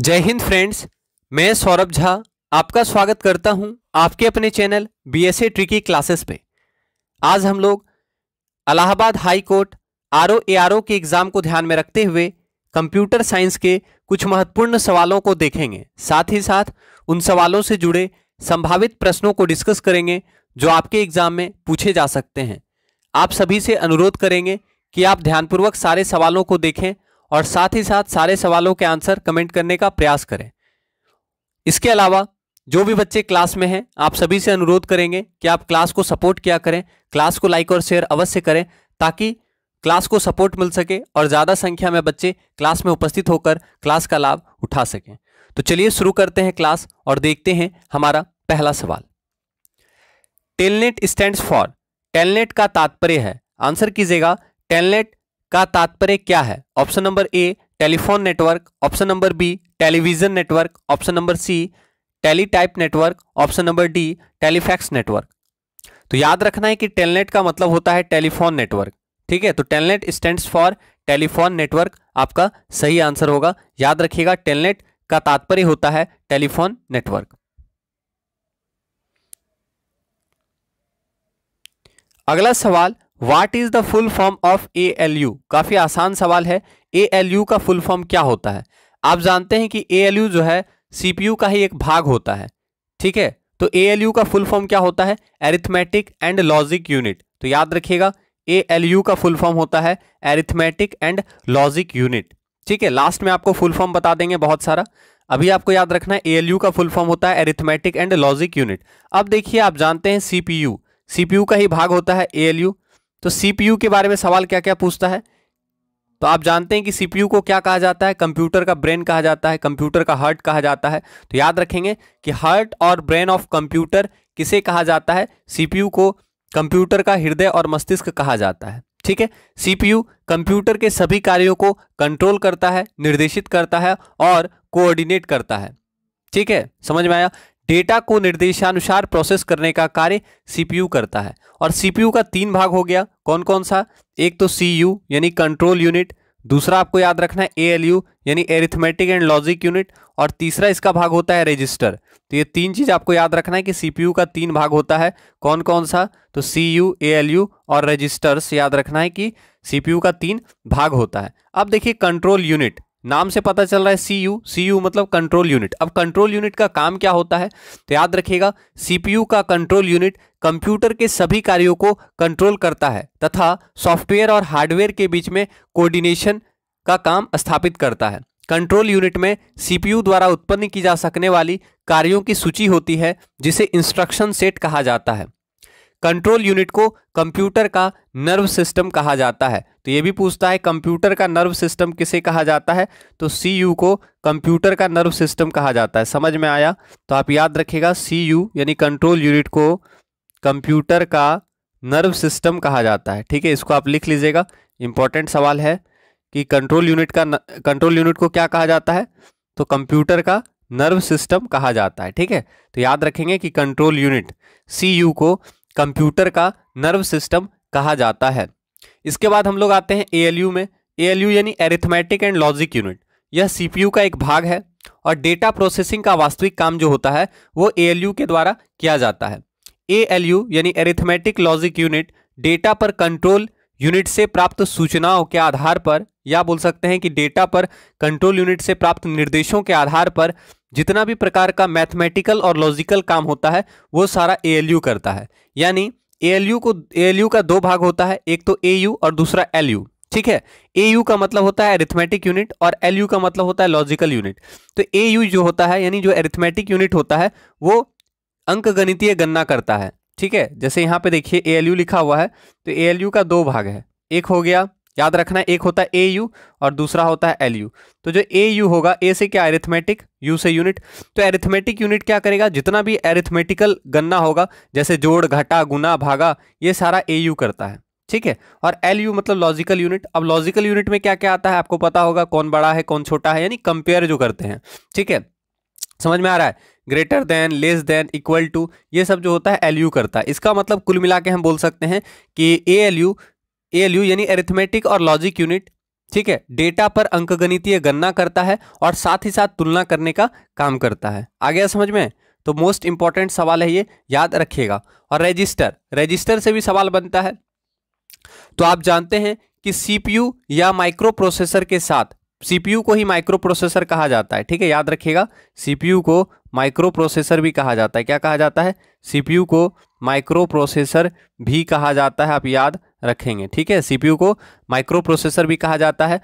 जय हिंद फ्रेंड्स मैं सौरभ झा आपका स्वागत करता हूं आपके अपने channel B S A tricky classes पे आज हम लोग Allahabad high court R O A R O के एग्ज़ाम को ध्यान में रखते हुए कंप्यूटर साइंस के कुछ महत्वपूर्ण सवालों को देखेंगे साथ ही साथ उन सवालों से जुड़े संभावित प्रश्नों को डिस्कस करेंगे जो आपके एग्ज़ाम में पूछे जा सकते हैं आप सभी से अनुरोध करेंगे कि आप ध्यानपूर्वक सारे सवालों को देखें और साथ ही साथ सारे सवालों के आंसर कमेंट करने का प्रयास करें इसके अलावा जो भी बच्चे क्लास में हैं आप सभी से अनुरोध करेंगे कि आप क्लास को सपोर्ट किया करें क्लास को लाइक और शेयर अवश्य करें ताकि क्लास को सपोर्ट मिल सके और ज़्यादा संख्या में बच्चे क्लास में उपस्थित होकर क्लास का लाभ उठा सकें तो चलिए शुरू करते हैं क्लास और देखते हैं हमारा पहला सवाल टेलनेट स्टैंड फॉर टेलनेट का तात्पर्य है आंसर कीजिएगा टेलनेट का तात्पर्य क्या है option number A telephone network option number B television network option number C teletype network option number D telefax network तो याद रखना है कि टेलनेट का मतलब होता है टेलीफोन नेटवर्क ठीक है तो Telnet stands for telephone network आपका सही आंसर होगा याद रखिएगा टेलनेट का तात्पर्य होता है टेलीफोन नेटवर्क अगला सवाल what is the full form of A L U काफी आसान सवाल है ए एल यू का फुल फॉर्म क्या होता है आप जानते हैं कि ए एल यू जो है सीपीयू का ही एक भाग होता है ठीक है तो ए एल यू का फुल फॉर्म क्या होता है एरिथमेटिक एंड लॉजिक यूनिट तो याद रखिएगा ए एल यू का फुल फॉर्म होता है एरिथमेटिक एंड लॉजिक यूनिट ठीक है लास्ट में आपको फुल फॉर्म बता देंगे बहुत सारा अभी आपको याद रखना है ए एल यू का फुल फॉर्म होता है एरिथमेटिक एंड लॉजिक यूनिट अब देखिए आप जानते हैं सीपीयू सीपीयू का ही भाग होता है ए एल यू तो सीपीयू के बारे में सवाल क्या क्या पूछता है तो आप जानते हैं कि सीपीयू को क्या कहा जाता है कंप्यूटर का ब्रेन कहा जाता है कंप्यूटर का हार्ट कहा जाता है तो याद रखेंगे कि हार्ट और ब्रेन ऑफ कंप्यूटर किसे कहा जाता है सीपीयू को कंप्यूटर का हृदय और मस्तिष्क कहा जाता है ठीक है सीपीयू कंप्यूटर के सभी कार्यों को कंट्रोल करता है निर्देशित करता है और कोऑर्डिनेट करता है ठीक है समझ में आया डेटा को निर्देशानुसार प्रोसेस करने का कार्य सीपीयू करता है और सीपीयू का तीन भाग हो गया कौन कौन सा एक तो सी यू यानी कंट्रोल यूनिट दूसरा आपको याद रखना है ए यानी एरिथमेटिक एंड लॉजिक यूनिट और तीसरा इसका भाग होता है रजिस्टर तो ये तीन चीज़ आपको याद रखना है कि सीपीयू का तीन भाग होता है कौन कौन सा तो C U A L U और रजिस्टर्स याद रखना है कि सीपीयू का तीन भाग होता है अब देखिए कंट्रोल यूनिट नाम से पता चल रहा है सी यू सी यू मतलब कंट्रोल यूनिट अब कंट्रोल यूनिट का काम क्या होता है तो याद रखिएगा सीपीयू का कंट्रोल यूनिट कंप्यूटर के सभी कार्यों को कंट्रोल करता है तथा सॉफ्टवेयर और हार्डवेयर के बीच में कोऑर्डिनेशन का काम स्थापित करता है कंट्रोल यूनिट में सीपीयू द्वारा उत्पन्न की जा सकने वाली कार्यों की सूची होती है जिसे इंस्ट्रक्शन सेट कहा जाता है कंट्रोल यूनिट को कंप्यूटर का नर्व सिस्टम कहा जाता है तो ये भी पूछता है कंप्यूटर का नर्व सिस्टम किसे कहा जाता है तो सी यू को कंप्यूटर का नर्व सिस्टम कहा जाता है समझ में आया तो आप याद रखिएगा सी यू यानी कंट्रोल यूनिट को कंप्यूटर का नर्व सिस्टम कहा जाता है ठीक है इसको आप लिख लीजिएगा इंपॉर्टेंट सवाल है कि कंट्रोल यूनिट का कंट्रोल यूनिट को क्या कहा जाता है तो कंप्यूटर का नर्व सिस्टम कहा जाता है ठीक है तो याद रखेंगे कि कंट्रोल यूनिट सी यू को कंप्यूटर का नर्व सिस्टम कहा जाता है इसके बाद हम लोग आते हैं ए में ए यानी एरिथमेटिक एंड लॉजिक यूनिट यह सी का एक भाग है और डेटा प्रोसेसिंग का वास्तविक काम जो होता है वो ए के द्वारा किया जाता है ए यानी एरिथमेटिक लॉजिक यूनिट डेटा पर कंट्रोल यूनिट से प्राप्त सूचनाओं के आधार पर या बोल सकते हैं कि डेटा पर कंट्रोल यूनिट से प्राप्त निर्देशों के आधार पर जितना भी प्रकार का मैथमेटिकल और लॉजिकल काम होता है वो सारा ए करता है यानी यू को यू का दो भाग होता है एक तो एयू और दूसरा एलयू ठीक है एयू का मतलब होता है एरिथमेटिक यूनिट और एलयू का मतलब होता है लॉजिकल यूनिट तो एयू जो होता है यानी जो एरिथमेटिक यूनिट होता है वो अंक गणितीय गणना करता है ठीक है जैसे यहाँ पे देखिए यू लिखा हुआ है तो यू का दो भाग है एक हो गया याद रखना एक होता है ए यू और दूसरा होता है एल यू तो जो ए यू होगा ए से क्या एरिथमेटिक यू से यूनिट तो एरिथमेटिक यूनिट क्या करेगा जितना भी एरिथमेटिकल गन्ना होगा जैसे जोड़ घटा गुना भागा ये सारा ए यू करता है ठीक है और एल यू मतलब लॉजिकल यूनिट अब लॉजिकल यूनिट में क्या क्या आता है आपको पता होगा कौन बड़ा है कौन छोटा है यानी कंपेयर जो करते हैं ठीक है समझ में आ रहा है greater than less than equal to ये सब जो होता है एल यू करता है इसका मतलब कुल मिला के हम बोल सकते हैं कि ए एल यू यू यानी एरिथमेटिक और लॉजिक यूनिट ठीक है डेटा पर अंकगणितीय गणना करता है और साथ ही साथ तुलना करने का काम करता है आ गया समझ में तो मोस्ट इंपॉर्टेंट सवाल है ये याद रखिएगा और रजिस्टर रजिस्टर से भी सवाल बनता है तो आप जानते हैं कि सीपीयू या माइक्रो प्रोसेसर के साथ सीपीयू को ही माइक्रो प्रोसेसर कहा जाता है ठीक है याद रखिएगा सीपीयू को माइक्रो प्रोसेसर भी कहा जाता है क्या कहा जाता है सीपीयू को माइक्रो प्रोसेसर भी कहा जाता है आप याद रखेंगे ठीक है सीपीयू को माइक्रो प्रोसेसर भी कहा जाता है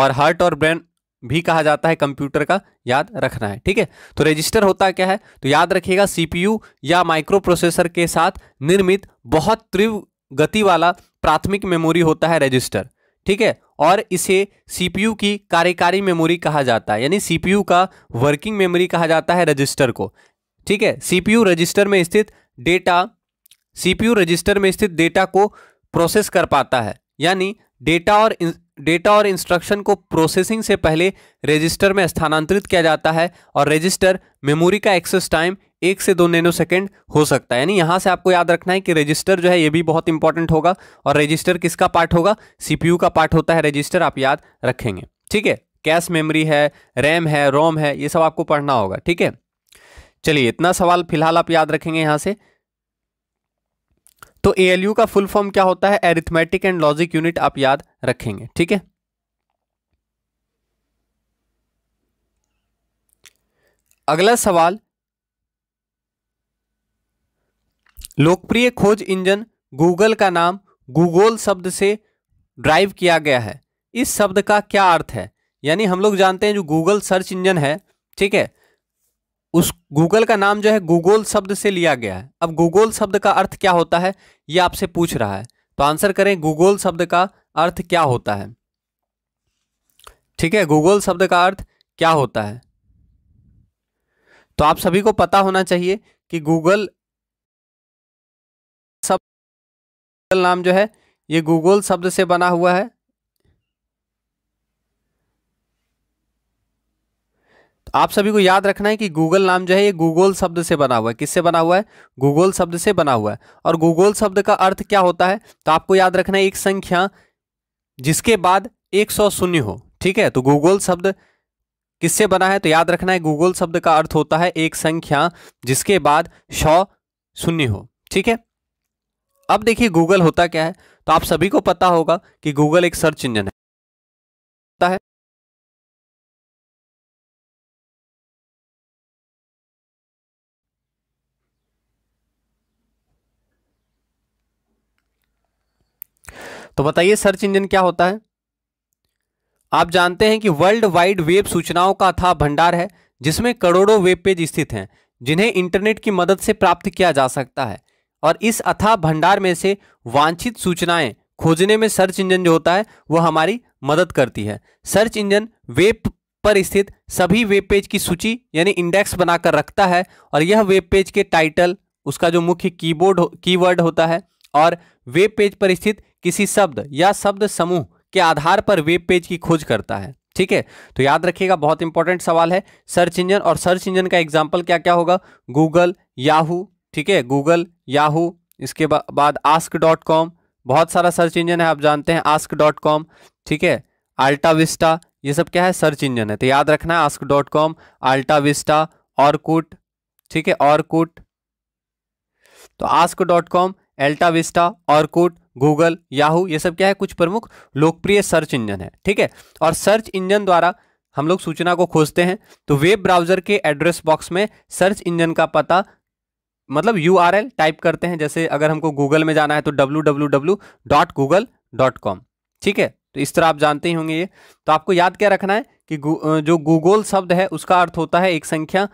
और हार्ट और ब्रेन भी कहा जाता है कंप्यूटर का याद रखना है ठीक है तो रजिस्टर होता क्या है तो याद रखिएगा सीपीयू या माइक्रो प्रोसेसर के साथ निर्मित बहुत तीव्र गति वाला प्राथमिक मेमोरी होता है रजिस्टर ठीक है और इसे सीपीयू की कार्यकारी मेमोरी कहा जाता है यानी सीपीयू का वर्किंग मेमोरी कहा जाता है रजिस्टर को ठीक है सीपीयू रजिस्टर में स्थित डेटा सीपीयू रजिस्टर में स्थित डेटा को प्रोसेस कर पाता है यानी डेटा और डेटा और इंस्ट्रक्शन को प्रोसेसिंग से पहले रजिस्टर में स्थानांतरित किया जाता है और रजिस्टर मेमोरी का एक्सेस टाइम एक से दो नैनो सेकेंड हो सकता है यानी यहाँ से आपको याद रखना है कि रजिस्टर जो है ये भी बहुत इंपॉर्टेंट होगा और रजिस्टर किसका पार्ट होगा सीपीयू का पार्ट होता है रजिस्टर आप याद रखेंगे ठीक है कैश मेमोरी है रैम है रोम है ये सब आपको पढ़ना होगा ठीक है चलिए इतना सवाल फिलहाल आप याद रखेंगे यहाँ से तो ए का फुल फॉर्म क्या होता है एरिथमेटिक एंड लॉजिक यूनिट आप याद रखेंगे ठीक है अगला सवाल लोकप्रिय खोज इंजन गूगल का नाम गूगल शब्द से ड्राइव किया गया है इस शब्द का क्या अर्थ है यानी हम लोग जानते हैं जो गूगल सर्च इंजन है ठीक है उस गूगल का नाम जो है गूगल शब्द से लिया गया है अब गूगल शब्द का अर्थ क्या होता है ये आपसे पूछ रहा है तो आंसर करें गूगल शब्द का अर्थ क्या होता है ठीक है गूगल शब्द का अर्थ क्या होता है तो आप सभी को पता होना चाहिए कि गूगल शब्द नाम जो है ये गूगल शब्द से बना हुआ है आप सभी को याद रखना है कि गूगल नाम जो है ये गूगल शब्द से बना हुआ है किससे बना हुआ है गूगल शब्द से बना हुआ है और गूगल शब्द का अर्थ क्या होता है तो आपको याद रखना है एक संख्या जिसके बाद एक सौ शून्य हो ठीक है तो गूगल शब्द किससे बना है तो याद रखना है गूगल शब्द का अर्थ होता है एक संख्या जिसके बाद सौ शून्य हो ठीक है अब देखिए गूगल होता क्या है तो आप सभी को पता होगा कि गूगल एक सर्च इंजन है तो बताइए सर्च इंजन क्या होता है आप जानते हैं कि वर्ल्ड वाइड वेब सूचनाओं का था भंडार है जिसमें करोड़ों वेब पेज स्थित हैं जिन्हें इंटरनेट की मदद से प्राप्त किया जा सकता है और इस अथा भंडार में से वांछित सूचनाएं खोजने में सर्च इंजन जो होता है वह हमारी मदद करती है सर्च इंजन वेब पर स्थित सभी वेब पेज की सूची यानी इंडेक्स बनाकर रखता है और यह वेब पेज के टाइटल उसका जो मुख्य कीबोर्ड कीवर्ड होता है और वेब पेज पर स्थित किसी शब्द या शब्द समूह के आधार पर वेब पेज की खोज करता है ठीक है तो याद रखिएगा बहुत इंपॉर्टेंट सवाल है सर्च इंजन और सर्च इंजन का एग्जाम्पल क्या क्या होगा गूगल याहू ठीक है गूगल याहू इसके बा, बाद आस्क डॉट कॉम बहुत सारा सर्च इंजन है आप जानते हैं आस्क डॉट कॉम ठीक है आल्टा विस्टा ये सब क्या है सर्च इंजन है तो याद रखना है Ask dot com AltaVista Orkut ठीक है औरकुट तो Ask dot com AltaVista Orkut Google Yahoo ये सब क्या है कुछ प्रमुख लोकप्रिय सर्च इंजन है ठीक है और सर्च इंजन द्वारा हम लोग सूचना को खोजते हैं तो वेब ब्राउजर के एड्रेस बॉक्स में सर्च इंजन का पता मतलब यू टाइप करते हैं जैसे अगर हमको गूगल में जाना है तो डब्ल्यू ठीक है तो इस तरह आप जानते ही होंगे ये तो आपको याद क्या रखना है कि जो गूगल शब्द है उसका अर्थ होता है एक संख्या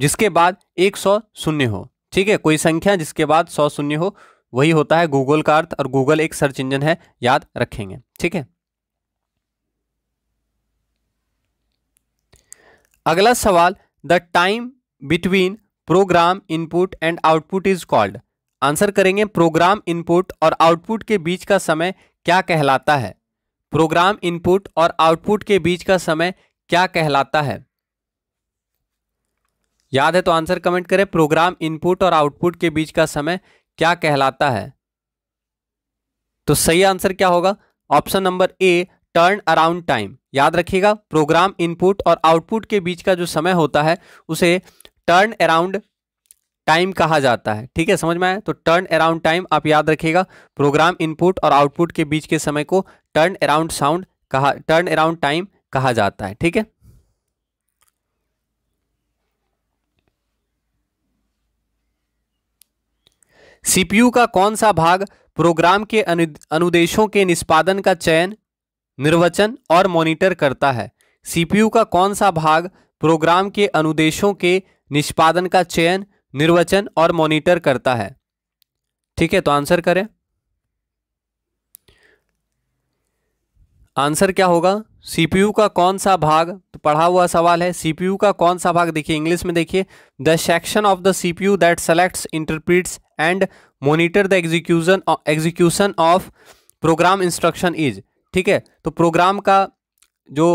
जिसके बाद एक सौ शून्य हो ठीक है कोई संख्या जिसके बाद सौ शून्य हो वही होता है गूगल का अर्थ और गूगल एक सर्च इंजन है याद रखेंगे ठीक है अगला सवाल the time between program input and output is called answer करेंगे प्रोग्राम इनपुट और आउटपुट के बीच का समय क्या कहलाता है प्रोग्राम इनपुट और आउटपुट के बीच का समय क्या कहलाता है याद है तो आंसर कमेंट करें प्रोग्राम इनपुट और आउटपुट के बीच का समय क्या कहलाता है तो सही आंसर क्या होगा option number A turn around time याद रखिएगा प्रोग्राम इनपुट और आउटपुट के बीच का जो समय होता है उसे टर्न अराउंड टाइम कहा जाता है ठीक है समझ में आया तो टर्न अराउंड टाइम आप याद रखिएगा प्रोग्राम इनपुट और आउटपुट के बीच के समय को टर्न अराउंड साउंड कहा टर्न अराउंड टाइम कहा जाता है ठीक है सीपीयू का कौन सा भाग प्रोग्राम के अनुदेशों के निष्पादन का चयन निर्वचन और मॉनिटर करता है सीपीयू का कौन सा भाग प्रोग्राम के अनुदेशों के निष्पादन का चयन निर्वचन और मॉनिटर करता है ठीक है तो आंसर करें आंसर क्या होगा सीपीयू का कौन सा भाग तो पढ़ा हुआ सवाल है सीपीयू का कौन सा भाग देखिए इंग्लिश में देखिए the section of the CPU that selects interprets and monitor the execution execution of program instruction is ठीक है तो प्रोग्राम का जो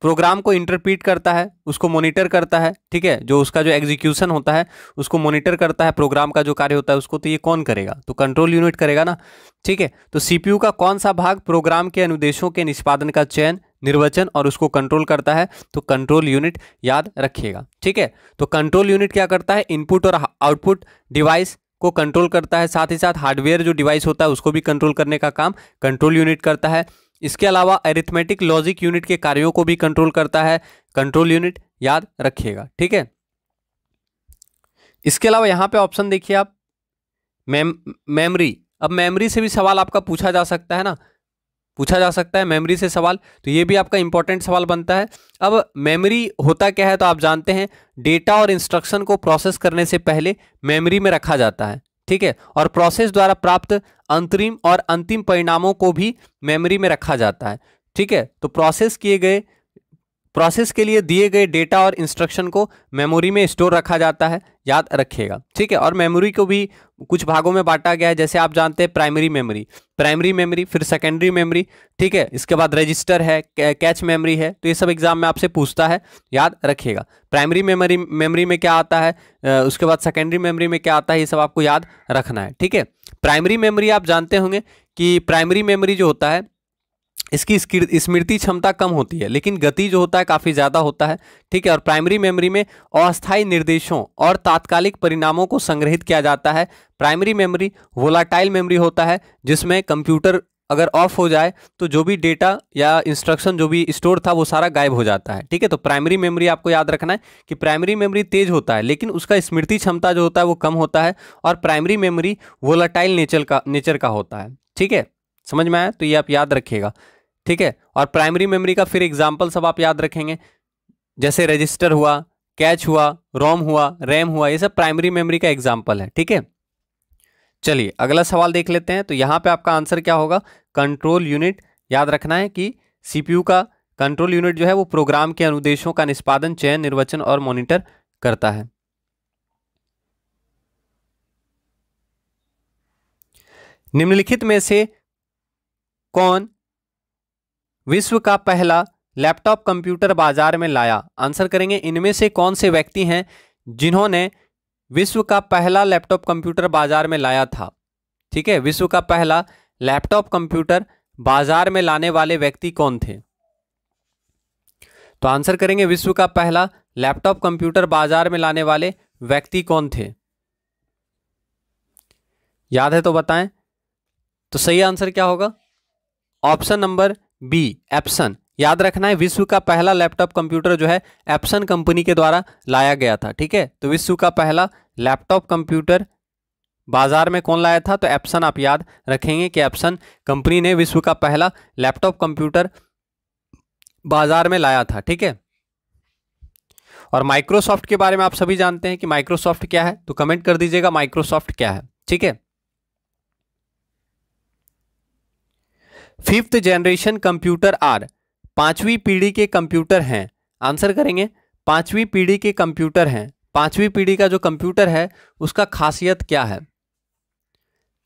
प्रोग्राम को इंटरप्रीट करता है उसको मॉनिटर करता है ठीक है जो उसका जो एग्जीक्यूशन होता है उसको मॉनिटर करता है प्रोग्राम का जो कार्य होता है उसको तो ये कौन करेगा तो कंट्रोल यूनिट करेगा ना ठीक है तो सीपीयू का कौन सा भाग प्रोग्राम के अनुदेशों के निष्पादन का चयन निर्वचन और उसको कंट्रोल करता है तो कंट्रोल यूनिट याद रखिएगा ठीक है तो कंट्रोल यूनिट क्या करता है इनपुट और आउटपुट डिवाइस को कंट्रोल करता है साथ ही साथ हार्डवेयर जो डिवाइस होता है उसको भी कंट्रोल करने का काम कंट्रोल यूनिट करता है इसके अलावा अरिथमेटिक लॉजिक यूनिट के कार्यों को भी कंट्रोल करता है कंट्रोल यूनिट याद रखिएगा ठीक है इसके अलावा यहाँ पे ऑप्शन देखिए आप मेम मेमरी अब मेमोरी से भी सवाल आपका पूछा जा सकता है ना पूछा जा सकता है मेमोरी से सवाल तो ये भी आपका इंपॉर्टेंट सवाल बनता है अब मेमोरी होता क्या है तो आप जानते हैं डेटा और इंस्ट्रक्शन को प्रोसेस करने से पहले मेमोरी में रखा जाता है ठीक है और प्रोसेस द्वारा प्राप्त अंतरिम और अंतिम परिणामों को भी मेमोरी में रखा जाता है ठीक है तो प्रोसेस किए गए प्रोसेस के लिए दिए गए डेटा और इंस्ट्रक्शन को मेमोरी में स्टोर रखा जाता है याद रखिएगा ठीक है और मेमोरी को भी कुछ भागों में बांटा गया है जैसे आप जानते हैं प्राइमरी मेमोरी प्राइमरी मेमोरी फिर सेकेंडरी मेमोरी ठीक है इसके बाद रजिस्टर है कैच मेमोरी है तो ये सब एग्जाम में आपसे पूछता है याद रखिएगा प्राइमरी मेमोरी मेमोरी में क्या आता है उसके बाद सेकेंडरी मेमोरी में क्या आता है ये सब आपको याद रखना है ठीक है प्राइमरी मेमोरी आप जानते होंगे कि प्राइमरी मेमोरी जो होता है इसकी स्मृति क्षमता कम होती है लेकिन गति जो होता है काफ़ी ज़्यादा होता है ठीक है और प्राइमरी मेमोरी में अस्थायी निर्देशों और तात्कालिक परिणामों को संग्रहित किया जाता है प्राइमरी मेमोरी वोलाटाइल मेमोरी होता है जिसमें कंप्यूटर अगर ऑफ हो जाए तो जो भी डेटा या इंस्ट्रक्शन जो भी स्टोर था वो सारा गायब हो जाता है ठीक है तो प्राइमरी मेमोरी आपको याद रखना है कि प्राइमरी मेमोरी तेज होता है लेकिन उसका स्मृति क्षमता जो होता है वो कम होता है और प्राइमरी मेमोरी वोलाटाइल नेचर का नेचर का होता है ठीक है समझ में आया तो ये आप याद रखिएगा ठीक है और प्राइमरी मेमोरी का फिर एग्जाम्पल सब आप याद रखेंगे जैसे रजिस्टर हुआ कैच हुआ रोम हुआ रैम हुआ ये सब प्राइमरी मेमोरी का एग्जाम्पल है ठीक है चलिए अगला सवाल देख लेते हैं तो यहाँ पे आपका आंसर क्या होगा कंट्रोल यूनिट याद रखना है कि सीपीयू का कंट्रोल यूनिट जो है वो प्रोग्राम के अनुदेशों का निष्पादन चयन निर्वचन और मॉनिटर करता है निम्नलिखित में से कौन विश्व का पहला लैपटॉप कंप्यूटर बाजार में लाया आंसर करेंगे इनमें से कौन से व्यक्ति हैं जिन्होंने विश्व का पहला लैपटॉप कंप्यूटर बाजार में लाया था ठीक है विश्व का पहला लैपटॉप कंप्यूटर बाजार में लाने वाले व्यक्ति कौन थे तो आंसर करेंगे विश्व का पहला लैपटॉप कंप्यूटर बाजार में लाने वाले व्यक्ति कौन थे याद है तो बताएं तो सही आंसर क्या होगा ऑप्शन नंबर बी एप्सन याद रखना है विश्व का पहला लैपटॉप कंप्यूटर जो है एप्सन कंपनी के द्वारा लाया गया था ठीक है तो विश्व का पहला लैपटॉप कंप्यूटर बाजार में कौन लाया था तो एप्सन आप याद रखेंगे कि एप्सन कंपनी ने विश्व का पहला लैपटॉप कंप्यूटर बाजार में लाया था ठीक है और माइक्रोसॉफ्ट के बारे में आप सभी जानते हैं कि माइक्रोसॉफ्ट क्या है तो कमेंट कर दीजिएगा माइक्रोसॉफ्ट क्या है ठीक है फिफ्थ जनरेशन कंप्यूटर आर पांचवी पीढ़ी के कंप्यूटर हैं आंसर करेंगे पांचवी पीढ़ी के कंप्यूटर हैं पांचवी पीढ़ी का जो कंप्यूटर है उसका खासियत क्या है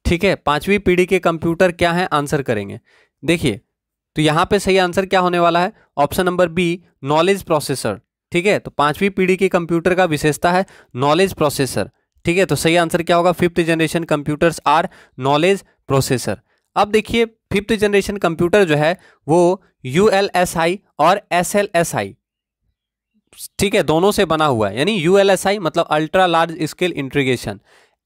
ठीक है पांचवी पीढ़ी के कंप्यूटर क्या है आंसर करेंगे देखिए तो यहाँ पे सही आंसर क्या होने वाला है option number B knowledge processor ठीक है तो पांचवी पीढ़ी के कंप्यूटर का विशेषता है नॉलेज प्रोसेसर ठीक है तो सही आंसर क्या होगा fifth generation computers are knowledge processor अब देखिए फिफ्थ जनरेशन कंप्यूटर जो है वो यू एल एस आई और एस एल एस आई ठीक है दोनों से बना हुआ है यानी यू एल एस आई मतलब ultra large scale integration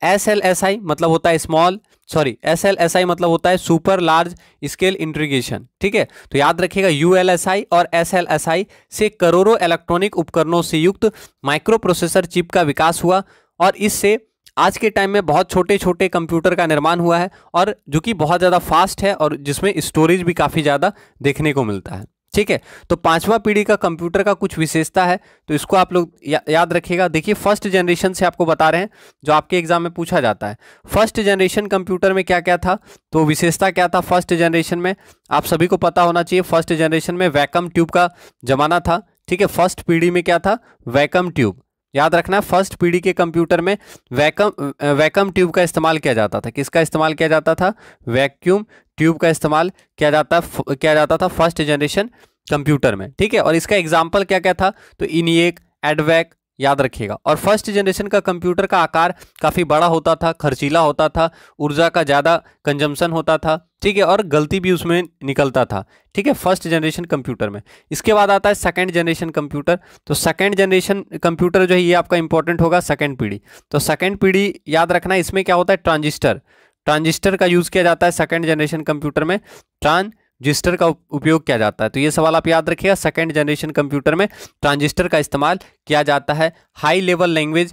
S L S I मतलब होता है small sorry S L S I मतलब होता है सुपर लार्ज स्केल इंट्रीगेशन ठीक है तो याद रखिएगा यू एल एस आई और एस एल एस आई से करोड़ों इलेक्ट्रॉनिक उपकरणों से युक्त माइक्रो प्रोसेसर चिप का विकास हुआ और इससे आज के टाइम में बहुत छोटे छोटे कंप्यूटर का निर्माण हुआ है और जो कि बहुत ज़्यादा फास्ट है और जिसमें स्टोरेज भी काफ़ी ज़्यादा देखने को मिलता है ठीक है तो पांचवा पीढ़ी का कंप्यूटर का कुछ विशेषता है तो इसको आप लोग या, याद रखिएगा देखिए फर्स्ट जनरेशन से आपको बता रहे हैं जो आपके एग्जाम में पूछा जाता है फर्स्ट जनरेशन कंप्यूटर में क्या क्या था तो विशेषता क्या था फर्स्ट जनरेशन में आप सभी को पता होना चाहिए फर्स्ट जनरेशन में वैकम ट्यूब का जमाना था ठीक है फर्स्ट पीढ़ी में क्या था वैकम ट्यूब याद रखना फर्स्ट पीढ़ी के कंप्यूटर में वैकम वैकम ट्यूब का इस्तेमाल किया जाता था किसका इस्तेमाल किया जाता था वैक्यूम ट्यूब का इस्तेमाल किया जाता किया जाता था फर्स्ट जनरेशन कंप्यूटर में ठीक है और इसका एग्जाम्पल क्या क्या था तो इनिएक एडवैक याद रखिएगा और फर्स्ट जनरेशन का कंप्यूटर का आकार काफ़ी बड़ा होता था खर्चीला होता था ऊर्जा का ज़्यादा कंजम्पशन होता था ठीक है और गलती भी उसमें निकलता था ठीक है फर्स्ट जनरेशन कंप्यूटर में इसके बाद आता है सेकेंड जनरेशन कंप्यूटर तो सेकेंड जनरेशन कंप्यूटर जो है ये आपका इंपॉर्टेंट होगा सेकेंड पीढ़ी तो सेकेंड पीढ़ी याद रखना इसमें क्या होता है ट्रांजिस्टर ट्रांजिस्टर का यूज़ किया जाता है सेकेंड जनरेशन कंप्यूटर में ट्रांज ट्रांजिस्टर का उपयोग किया जाता है तो ये सवाल आप याद रखिएगा सेकेंड जनरेशन कंप्यूटर में ट्रांजिस्टर का इस्तेमाल किया जाता है हाई लेवल लैंग्वेज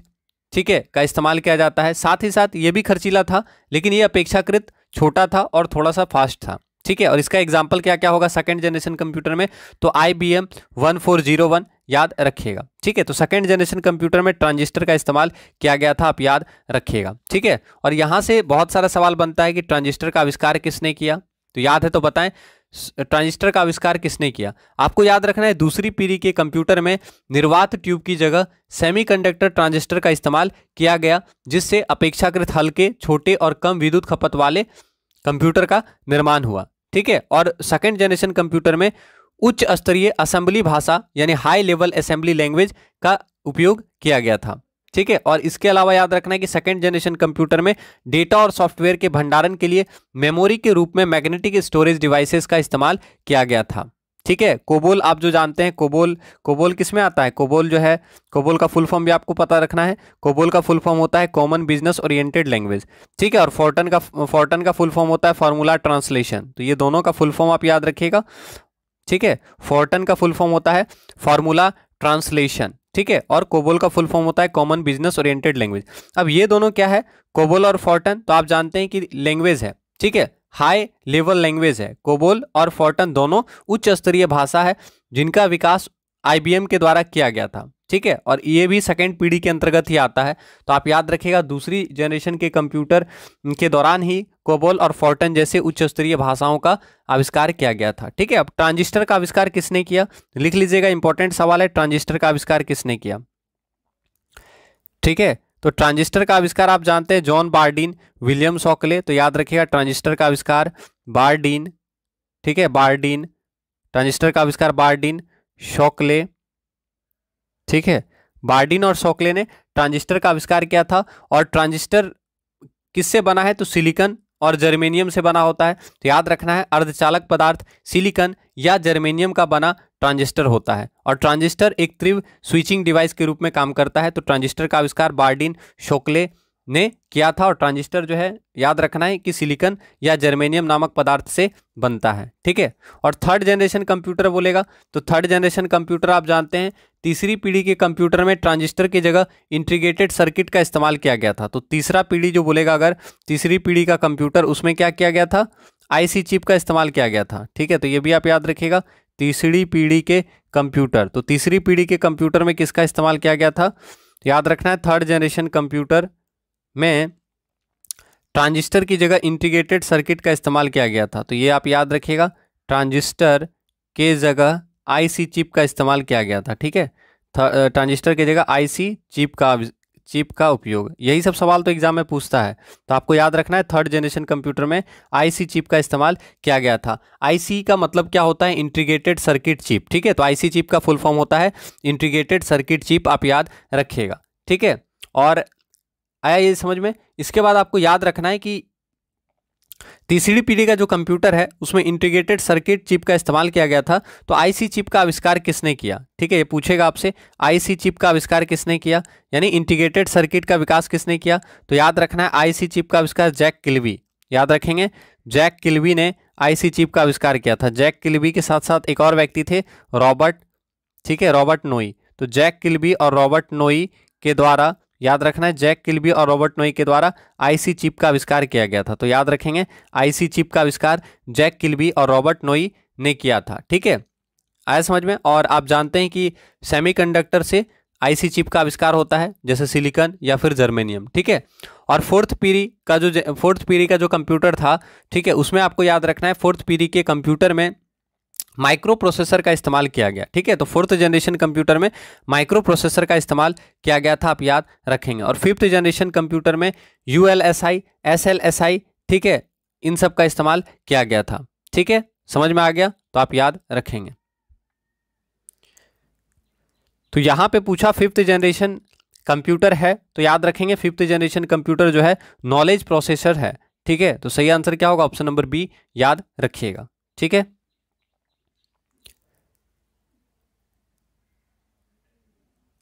ठीक है का इस्तेमाल किया जाता है साथ ही साथ ये भी खर्चीला था लेकिन ये अपेक्षाकृत छोटा था और थोड़ा सा फास्ट था ठीक है और इसका एग्जाम्पल क्या क्या होगा सेकेंड जनरेशन कंप्यूटर में तो I B M one four zero one याद रखिएगा ठीक है तो सेकेंड जनरेशन कंप्यूटर में ट्रांजिस्टर का इस्तेमाल किया गया था आप याद रखिएगा ठीक है और यहाँ से बहुत सारा सवाल बनता है कि ट्रांजिस्टर का आविष्कार किसने किया तो याद है तो बताएं ट्रांजिस्टर का आविष्कार किसने किया आपको याद रखना है दूसरी पीढ़ी के कंप्यूटर में निर्वात ट्यूब की जगह सेमीकंडक्टर ट्रांजिस्टर का इस्तेमाल किया गया जिससे अपेक्षाकृत हल्के छोटे और कम विद्युत खपत वाले कंप्यूटर का निर्माण हुआ ठीक है और सेकेंड जनरेशन कंप्यूटर में उच्च स्तरीय असेंबली भाषा यानी हाई लेवल असेंबली लैंग्वेज का उपयोग किया गया था ठीक है और इसके अलावा याद रखना है कि सेकेंड जनरेशन कंप्यूटर में डेटा और सॉफ्टवेयर के भंडारण के लिए मेमोरी के रूप में मैग्नेटिक स्टोरेज डिवाइसेस का इस्तेमाल किया गया था ठीक है कोबोल आप जो जानते हैं कोबोल कोबोल किस में आता है कोबोल जो है कोबोल का फुल फॉर्म भी आपको पता रखना है कोबोल का फुल फॉर्म होता है कॉमन बिजनेस ओरिएंटेड लैंग्वेज ठीक है और फोर्टन का फोर्टन का फुल फॉर्म होता है फार्मूला ट्रांसलेशन तो ये दोनों का फुल फॉर्म आप याद रखिएगा ठीक है फोर्टन का फुल फॉर्म होता है फार्मूला ट्रांसलेशन ठीक है और कोबोल का फुल फॉर्म होता है कॉमन बिजनेस ओरिएंटेड लैंग्वेज अब ये दोनों क्या है कोबोल और फोर्टन तो आप जानते हैं कि लैंग्वेज है ठीक है हाई लेवल लैंग्वेज है कोबोल और फोर्टन दोनों उच्च स्तरीय भाषा है जिनका विकास आईबीएम के द्वारा किया गया था ठीक है और ये भी सेकेंड पीढ़ी के अंतर्गत ही आता है तो आप याद रखिएगा दूसरी जनरेशन के कंप्यूटर के दौरान ही कोबोल और फोर्टन जैसे उच्च स्तरीय भाषाओं का आविष्कार किया गया था ठीक है अब ट्रांजिस्टर का आविष्कार किसने किया लिख लीजिएगा इंपॉर्टेंट सवाल है ट्रांजिस्टर का आविष्कार किसने किया ठीक है तो ट्रांजिस्टर का आविष्कार आप जानते हैं जॉन बार्डिन विलियम सॉकले तो याद रखिएगा ट्रांजिस्टर का आविष्कार बार्डिन ठीक है बार्डिन ट्रांजिस्टर का आविष्कार बार्डिन शॉकले ठीक है बार्डिन और शॉकले ने ट्रांजिस्टर का आविष्कार किया था और ट्रांजिस्टर किससे बना है तो सिलिकन और जर्मेनियम से बना होता है तो याद रखना है अर्धचालक पदार्थ सिलिकन या जर्मेनियम का बना ट्रांजिस्टर होता है और ट्रांजिस्टर एक त्रिव स्विचिंग डिवाइस के रूप में काम करता है तो ट्रांजिस्टर का आविष्कार बार्डिन शोकले ने किया था और ट्रांजिस्टर जो है याद रखना है कि सिलिकन या जर्मेनियम नामक पदार्थ से बनता है ठीक है और थर्ड जनरेशन कंप्यूटर बोलेगा तो थर्ड जनरेशन कंप्यूटर आप जानते हैं तीसरी पीढ़ी के कंप्यूटर में ट्रांजिस्टर की जगह इंटीग्रेटेड सर्किट का इस्तेमाल किया गया था तो तीसरा पीढ़ी जो बोलेगा अगर तीसरी पीढ़ी का कंप्यूटर उसमें क्या किया गया था आईसी चिप का इस्तेमाल किया गया था ठीक है तो ये भी आप याद रखिएगा तीसरी पीढ़ी के कंप्यूटर तो तीसरी पीढ़ी के कंप्यूटर में किसका इस्तेमाल किया गया था याद रखना है थर्ड जनरेशन कंप्यूटर में ट्रांजिस्टर की जगह इंटीग्रेटेड सर्किट का इस्तेमाल किया गया था तो ये आप याद रखिएगा ट्रांजिस्टर के जगह आईसी चिप का इस्तेमाल किया गया था ठीक है ट्रांजिस्टर की जगह आईसी चिप का चिप का उपयोग यही सब सवाल तो एग्जाम में पूछता है तो आपको याद रखना है थर्ड जनरेशन कंप्यूटर में आईसी चिप का इस्तेमाल किया गया था आईसी का मतलब क्या होता है इंटीग्रेटेड सर्किट चिप ठीक है तो आईसी चिप का फुल फॉर्म होता है इंटीग्रेटेड सर्किट चिप आप याद रखिएगा ठीक है और आया ये समझ में इसके बाद आपको याद रखना है कि तीसरी पीढ़ी का जो कंप्यूटर है उसमें इंटीग्रेटेड सर्किट चिप का इस्तेमाल किया गया था तो आईसी चिप का आविष्कार किसने किया ठीक है ये पूछेगा आपसे आईसी चिप का आविष्कार किसने किया यानी इंटीग्रेटेड सर्किट का विकास किसने किया तो याद रखना है आईसी चिप का आविष्कार जैक किलवी याद रखेंगे जैक किलवी ने आईसी चिप का आविष्कार किया था जैक किलवी के साथ साथ एक और व्यक्ति थे रॉबर्ट ठीक है रॉबर्ट नोई तो जैक किल्वी और रॉबर्ट नोई के द्वारा याद रखना है जैक किल्बी और रॉबर्ट नोई के द्वारा आईसी चिप का आविष्कार किया गया था तो याद रखेंगे आईसी चिप का आविष्कार जैक किल्बी और रॉबर्ट नोई ने किया था ठीक है आया समझ में और आप जानते हैं कि सेमीकंडक्टर से आईसी चिप का आविष्कार होता है जैसे सिलिकन या फिर जर्मेनियम ठीक है और फोर्थ पीढ़ी का जो फोर्थ पीढ़ी का जो कंप्यूटर था ठीक है उसमें आपको याद रखना है फोर्थ पीढ़ी के कंप्यूटर में माइक्रो प्रोसेसर का इस्तेमाल किया गया ठीक है तो फोर्थ जनरेशन कंप्यूटर में माइक्रो प्रोसेसर का इस्तेमाल किया गया था आप याद रखेंगे और फिफ्थ जनरेशन कंप्यूटर में U L S I S L S I ठीक है इन सब का इस्तेमाल किया गया था ठीक है समझ में आ गया तो आप याद रखेंगे तो यहां पे पूछा फिफ्थ जनरेशन कंप्यूटर है तो याद रखेंगे फिफ्थ जनरेशन कंप्यूटर जो है नॉलेज प्रोसेसर है ठीक है तो सही आंसर क्या होगा ऑप्शन नंबर बी याद रखिएगा ठीक है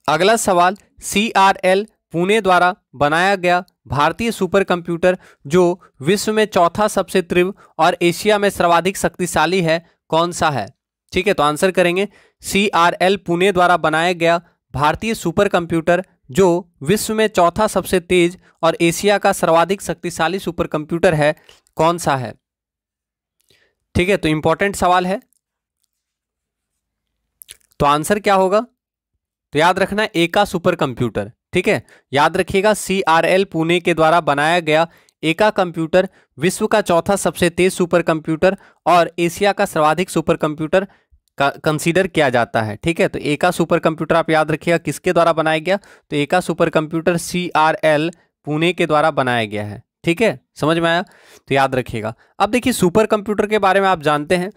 अगला सवाल सी आर एल पुणे द्वारा बनाया गया भारतीय सुपर कंप्यूटर जो विश्व में चौथा सबसे तीव्र और एशिया में सर्वाधिक शक्तिशाली है कौन सा है ठीक है तो आंसर करेंगे सी आर एल पुणे द्वारा बनाया गया भारतीय सुपर कंप्यूटर जो विश्व में चौथा सबसे तेज और एशिया का सर्वाधिक शक्तिशाली सुपर कंप्यूटर है कौन सा है ठीक है तो इंपॉर्टेंट सवाल है तो आंसर क्या होगा तो याद रखना एका सुपर कंप्यूटर ठीक है याद रखिएगा सी आर एल पुणे के द्वारा बनाया गया एका कंप्यूटर विश्व का चौथा सबसे तेज सुपर कंप्यूटर और एशिया का सर्वाधिक सुपर कंप्यूटर कंसीडर किया जाता है ठीक है तो एका सुपर कंप्यूटर आप याद रखिएगा किसके द्वारा बनाया गया तो Eka super computer C R L Pune के द्वारा बनाया गया है ठीक है समझ में आया तो याद रखिएगा अब देखिए सुपर कंप्यूटर के बारे में आप जानते हैं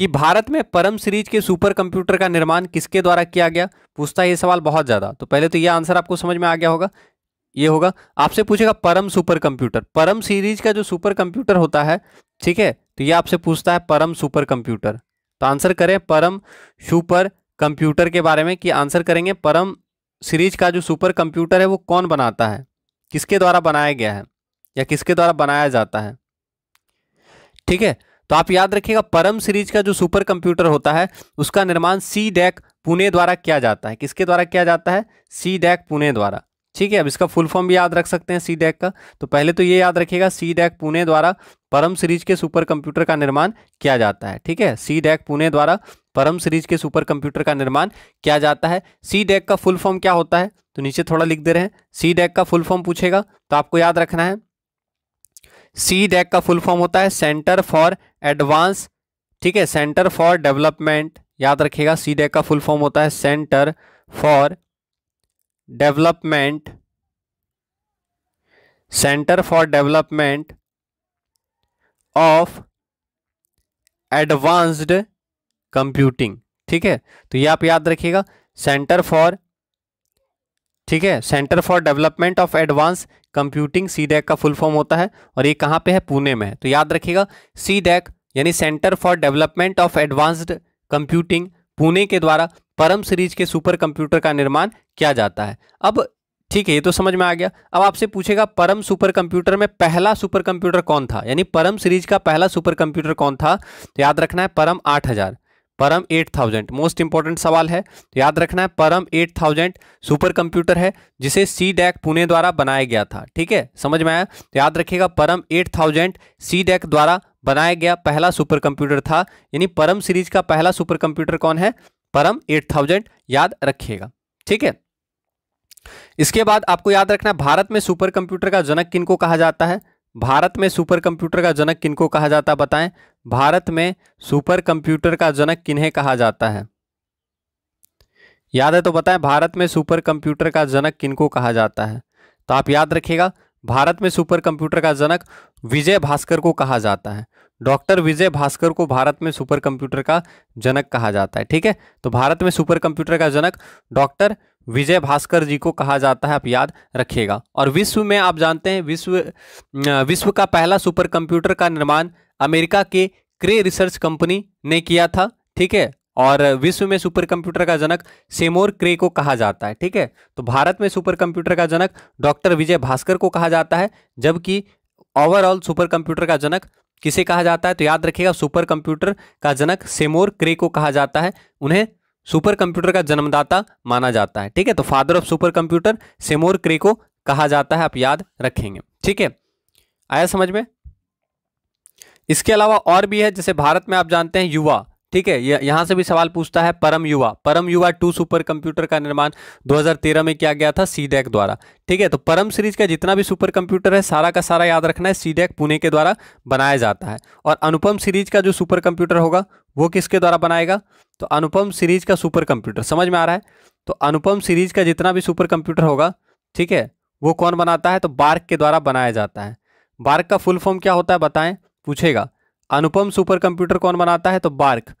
कि भारत में परम सीरीज के सुपर कंप्यूटर का निर्माण किसके द्वारा किया गया पूछता है ये सवाल बहुत ज़्यादा तो पहले तो ये आंसर आपको समझ में आ गया होगा ये होगा आपसे पूछेगा परम सुपर कंप्यूटर परम सीरीज का जो सुपर कंप्यूटर होता है ठीक है तो ये आपसे पूछता है परम सुपर कंप्यूटर तो आंसर करें परम सुपर कंप्यूटर के बारे में कि आंसर करेंगे परम सीरीज का जो सुपर कंप्यूटर है वो कौन बनाता है किसके द्वारा बनाया गया है या किसके द्वारा बनाया जाता है ठीक है तो आप याद रखिएगा परम सीरीज का जो सुपर कंप्यूटर होता है उसका निर्माण सी डैक पुणे द्वारा किया जाता है किसके द्वारा किया जाता है सी डैक पुणे द्वारा ठीक है अब इसका फुल फॉर्म भी याद रख सकते हैं सी डैक का तो पहले तो ये याद रखिएगा सी डैक पुणे द्वारा परम सीरीज के सुपर कंप्यूटर का निर्माण किया जाता है ठीक है सी डैक पुणे द्वारा परम सीरीज के सुपर कंप्यूटर का निर्माण किया जाता है सी डैक का फुल फॉर्म क्या होता है तो नीचे थोड़ा लिख दे रहे हैं सी डैक का फुल फॉर्म पूछेगा तो आपको याद रखना है सी डैक का फुल फॉर्म होता है सेंटर फॉर एडवांस ठीक है सेंटर फॉर डेवलपमेंट याद रखिएगा सी डैक का फुल फॉर्म होता है centre for development centre for development of advanced computing ठीक है तो ये आप याद रखिएगा सेंटर फॉर ठीक है centre for development of advance computing C DAC का फुल फॉर्म होता है और ये कहाँ पे है पुणे में है तो याद रखिएगा सी डैक यानी centre for development of advanced computing Pune के द्वारा परम सीरीज के सुपर कंप्यूटर का निर्माण किया जाता है अब ठीक है ये तो समझ में आ गया अब आपसे पूछेगा परम सुपर कंप्यूटर में पहला सुपर कंप्यूटर कौन था यानी परम सीरीज का पहला सुपर कंप्यूटर कौन था तो याद रखना है परम आठ हज़ार परम 8000 मोस्ट इंपॉर्टेंट सवाल है तो याद रखना है परम 8000 सुपर कंप्यूटर है जिसे सी डैक पुणे द्वारा बनाया गया था ठीक है समझ में आया तो याद रखिएगा परम 8000 थाउजेंड सी डैक द्वारा बनाया गया पहला सुपर कंप्यूटर था यानी परम सीरीज का पहला सुपर कंप्यूटर कौन है परम एट थाउजेंड याद रखिएगा ठीक है इसके बाद आपको याद रखना है भारत में सुपर कंप्यूटर का जनक किन कहा जाता है भारत में सुपर कंप्यूटर का जनक किनको कहा जाता है बताएं भारत में सुपर कंप्यूटर का जनक किन्हें कहा जाता है याद है तो बताएं भारत में सुपर कंप्यूटर का जनक किनको कहा जाता है तो आप याद रखिएगा भारत में सुपर कंप्यूटर का जनक विजय भास्कर को कहा जाता है डॉक्टर विजय भास्कर को भारत में सुपर कंप्यूटर का जनक कहा जाता है ठीक है तो भारत में सुपर कंप्यूटर का जनक डॉक्टर विजय भास्कर जी को कहा जाता है आप याद रखिएगा और विश्व में आप जानते हैं विश्व विश्व का पहला सुपर कंप्यूटर का निर्माण अमेरिका के क्रे रिसर्च कंपनी ने किया था ठीक है और विश्व में सुपर कंप्यूटर का जनक सेमोर क्रे को कहा जाता है ठीक है तो भारत में सुपर कंप्यूटर का जनक डॉक्टर विजय भास्कर को कहा जाता है जबकि ओवरऑल सुपर कंप्यूटर का जनक किसे कहा जाता है तो याद रखिएगा सुपर कंप्यूटर का जनक सेमोर क्रे को कहा जाता है उन्हें सुपर कंप्यूटर का जन्मदाता माना जाता है ठीक है तो father of super computer Seymour Cray को कहा जाता है आप याद रखेंगे ठीक है आया समझ में इसके अलावा और भी है जैसे भारत में आप जानते हैं युवा ठीक है यहां से भी सवाल पूछता है परम युवा परम युवा टू सुपर कंप्यूटर का निर्माण 2013 में किया गया था सीडेक e द्वारा ठीक है तो परम सीरीज का जितना भी सुपर कंप्यूटर है सारा का सारा याद रखना है सीडेक e पुणे के द्वारा बनाया जाता है और अनुपम सीरीज का जो सुपर कंप्यूटर होगा वो किसके द्वारा बनाएगा तो अनुपम सीरीज का सुपर कंप्यूटर समझ में आ रहा है तो अनुपम सीरीज का जितना भी सुपर कंप्यूटर होगा ठीक है वो कौन बनाता है तो बार्क के द्वारा बनाया जाता है बार्क का फुल फॉर्म क्या होता है बताएं पूछेगा अनुपम सुपर कंप्यूटर कौन बनाता है तो BARC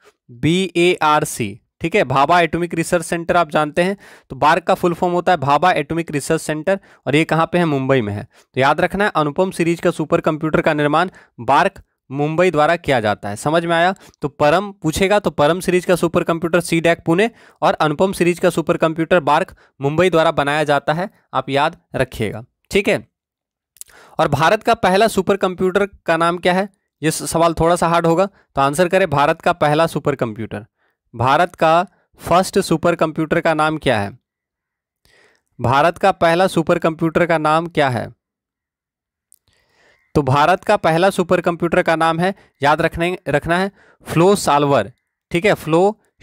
B A R C ठीक है भाभा एटॉमिक रिसर्च सेंटर आप जानते हैं तो बार्क का फुल फॉर्म होता है भाभा एटॉमिक रिसर्च सेंटर और ये कहाँ पे है मुंबई में है तो याद रखना है अनुपम सीरीज का सुपर कंप्यूटर का निर्माण बार्क मुंबई द्वारा किया जाता है समझ में आया तो परम पूछेगा तो परम सीरीज का super computer C DAC Pune और अनुपम सीरीज का सुपर कंप्यूटर बार्क मुंबई द्वारा बनाया जाता है आप याद रखिएगा ठीक है और भारत का पहला सुपर कंप्यूटर का नाम क्या है ये सवाल थोड़ा सा हार्ड होगा तो आंसर करें भारत का पहला सुपर कंप्यूटर भारत का फर्स्ट सुपर कंप्यूटर का नाम क्या है भारत का पहला सुपर कंप्यूटर का नाम क्या है तो भारत का पहला सुपर कंप्यूटर का नाम है याद रखने रखना है फ्लो सालवर ठीक है फ्लो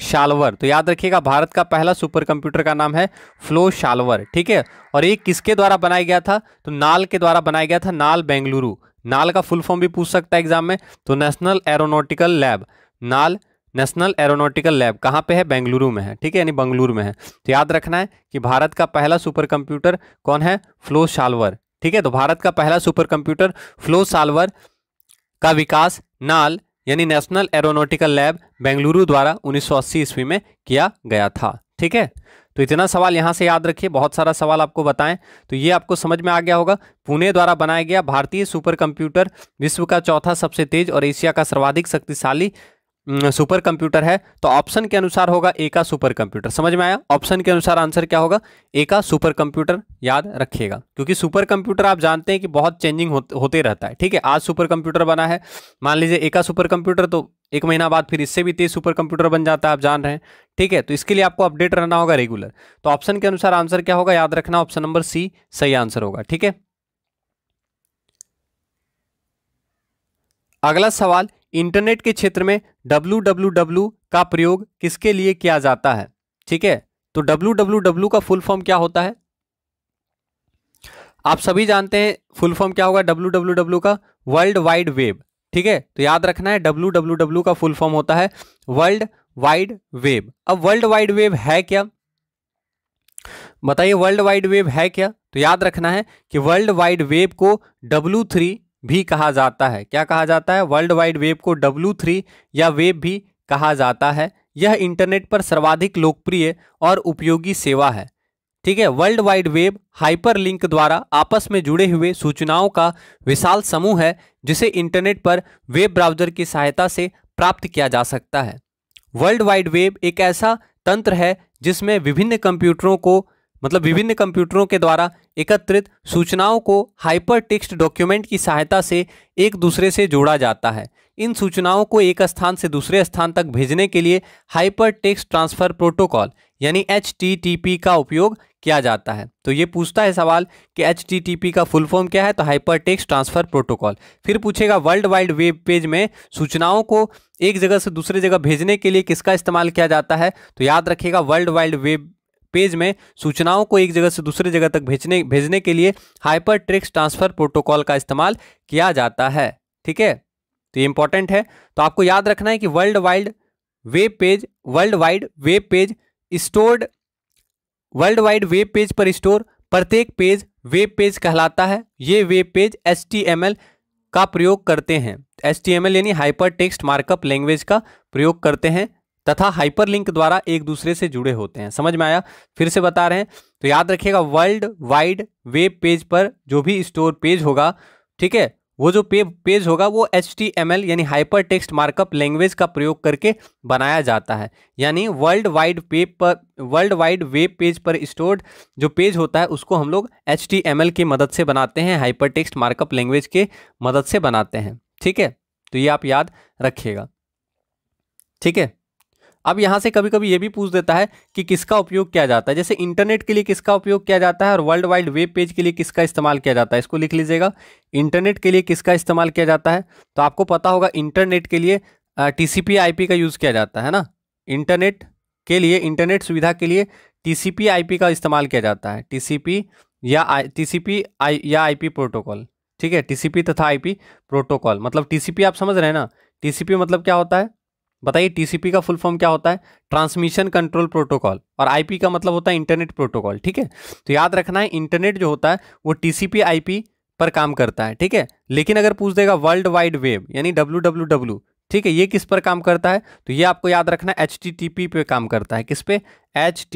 शालवर तो याद रखिएगा भारत का पहला सुपर कंप्यूटर का नाम है फ्लो शालवर ठीक है और ये किसके द्वारा बनाया गया था तो नाल के द्वारा बनाया गया था नाल बेंगलुरु नाल का फुल फॉर्म भी पूछ सकता है एग्जाम में तो national aeronautical lab NAL national aeronautical lab कहाँ पे है बेंगलुरु में है ठीक है यानी बंगलुरु में है तो याद रखना है कि भारत का पहला सुपर कंप्यूटर कौन है फ्लो शालवर ठीक है तो भारत का पहला सुपर कंप्यूटर फ्लो साल्वर का विकास नाल यानी नेशनल एरोनोटिकल लैब बेंगलुरु द्वारा 1980 ईस्वी में किया गया था ठीक है तो इतना सवाल यहाँ से याद रखिए बहुत सारा सवाल आपको बताएं तो ये आपको समझ में आ गया होगा पुणे द्वारा बनाया गया भारतीय सुपर कंप्यूटर विश्व का चौथा सबसे तेज और एशिया का सर्वाधिक शक्तिशाली सुपर कंप्यूटर है तो ऑप्शन के अनुसार होगा ए का सुपर कंप्यूटर समझ में आया ऑप्शन के अनुसार आंसर क्या होगा ए का सुपर कंप्यूटर याद रखिएगा क्योंकि सुपर कंप्यूटर आप जानते हैं कि बहुत चेंजिंग होते रहता है ठीक है आज सुपर कंप्यूटर बना है मान लीजिए ए का सुपर कंप्यूटर तो एक महीना बाद फिर इससे भी तेज सुपर कंप्यूटर बन जाता है आप जान रहे हैं ठीक है तो इसके लिए आपको अपडेट रहना होगा रेगुलर तो ऑप्शन के अनुसार आंसर क्या होगा याद रखना ऑप्शन नंबर सी सही आंसर होगा ठीक है अगला सवाल इंटरनेट के क्षेत्र में डब्ल्यू का प्रयोग किसके लिए किया जाता है ठीक है तो डब्ल्यू का फुल फॉर्म क्या होता है आप सभी जानते हैं फुल फॉर्म क्या होगा डब्लू का वर्ल्ड वाइड वेब ठीक है तो याद रखना है डब्लू का फुल फॉर्म होता है वर्ल्ड वाइड वेब अब वर्ल्ड वाइड वेब है क्या बताइए वर्ल्ड वाइड वेब है क्या तो याद रखना है कि वर्ल्ड वाइड वेब को डब्लू थ्री भी कहा जाता है क्या कहा जाता है वर्ल्ड वाइड वेब को डब्लू थ्री या वेब भी कहा जाता है यह इंटरनेट पर सर्वाधिक लोकप्रिय और उपयोगी सेवा है ठीक है वर्ल्ड वाइड वेब हाइपरलिंक द्वारा आपस में जुड़े हुए सूचनाओं का विशाल समूह है जिसे इंटरनेट पर वेब ब्राउजर की सहायता से प्राप्त किया जा सकता है वर्ल्ड वाइड वेब एक ऐसा तंत्र है जिसमें विभिन्न कंप्यूटरों को मतलब विभिन्न कंप्यूटरों के द्वारा एकत्रित सूचनाओं को हाइपर टेक्स्ट डॉक्यूमेंट की सहायता से एक दूसरे से जोड़ा जाता है इन सूचनाओं को एक स्थान से दूसरे स्थान तक भेजने के लिए हाइपर टेक्स्ट ट्रांसफ़र प्रोटोकॉल यानी एच का उपयोग किया जाता है तो ये पूछता है सवाल कि एच का फुल फॉर्म क्या है तो हाइपर टेक्स ट्रांसफ़र प्रोटोकॉल फिर पूछेगा वर्ल्ड वाइड वेब पेज में सूचनाओं को एक जगह से दूसरे जगह भेजने के लिए किसका इस्तेमाल किया जाता है तो याद रखिएगा वर्ल्ड वाइड वेब पेज में सूचनाओं को एक जगह से दूसरे जगह तक भेजने भेजने के लिए हाइपर ट्रिक्स ट्रांसफर प्रोटोकॉल का इस्तेमाल किया जाता है ठीक है तो ये इंपॉर्टेंट है तो आपको याद रखना है कि world wide web page world wide web page stored world wide web page पर स्टोर प्रत्येक पेज वेब पेज कहलाता है ये वेब पेज एस का प्रयोग करते हैं एस यानी हाइपर टेक्स्ट मार्कअप लैंग्वेज का प्रयोग करते हैं तथा हाइपरलिंक द्वारा एक दूसरे से जुड़े होते हैं समझ में आया फिर से बता रहे हैं तो याद रखिएगा वर्ल्ड वाइड वेब पेज पर जो भी स्टोर पेज होगा ठीक है वो जो पे, पेज होगा वो एच यानी हाइपर टेक्स्ट मार्कअप लैंग्वेज का प्रयोग करके बनाया जाता है यानी वर्ल्ड वाइड पेज पर वर्ल्ड वाइड वेब पेज पर स्टोर्ड जो पेज होता है उसको हम लोग एच की मदद से बनाते हैं हाइपर टेक्स्ट मार्कअप लैंग्वेज के मदद से बनाते हैं ठीक है तो ये आप याद रखिएगा ठीक है अब यहाँ से कभी कभी ये भी पूछ देता है कि किसका उपयोग किया जाता है जैसे इंटरनेट के लिए किसका उपयोग किया जाता है और वर्ल्ड वाइड वेब पेज के लिए किसका इस्तेमाल किया जाता है इसको लिख लीजिएगा इंटरनेट के लिए किसका इस्तेमाल किया जाता है तो आपको पता होगा इंटरनेट के लिए टी सी का यूज़ किया जाता है ना इंटरनेट के लिए इंटरनेट सुविधा के लिए टी का इस्तेमाल किया जाता है टी या आई टी या आई प्रोटोकॉल ठीक है टी तथा आई प्रोटोकॉल मतलब टी आप समझ रहे हैं ना टी मतलब क्या होता है बताइए टीसीपी का फुल फॉर्म क्या होता है ट्रांसमिशन कंट्रोल प्रोटोकॉल और आईपी का मतलब होता है इंटरनेट प्रोटोकॉल ठीक है तो याद रखना है इंटरनेट जो होता है वो टीसीपी आईपी पर काम करता है ठीक है लेकिन अगर पूछ देगा वर्ल्ड वाइड वेब यानी डब्ल्यू ठीक है ये किस पर काम करता है तो ये आपको याद रखना एच पे काम करता है किस पे एच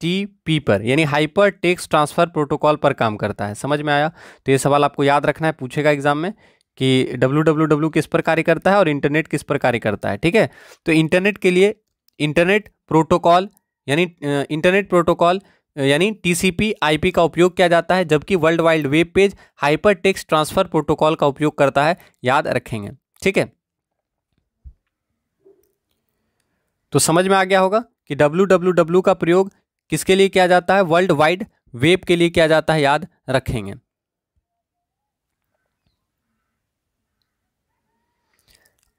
टी पर यानी हाइपर टेक्स ट्रांसफर प्रोटोकॉल पर काम करता है समझ में आया तो ये सवाल आपको याद रखना है पूछेगा एग्जाम में कि डब्ल्यू किस पर कार्य करता है और इंटरनेट किस पर कार्य करता है ठीक है तो इंटरनेट के लिए इंटरनेट प्रोटोकॉल यानी इंटरनेट प्रोटोकॉल यानी आई पी का उपयोग किया जाता है जबकि world wide web page hyper text transfer protocol का उपयोग करता है याद रखेंगे ठीक है तो समझ में आ गया होगा कि डब्ल्यू का प्रयोग किसके लिए किया जाता है वर्ल्ड वाइड वेब के लिए किया जाता है याद रखेंगे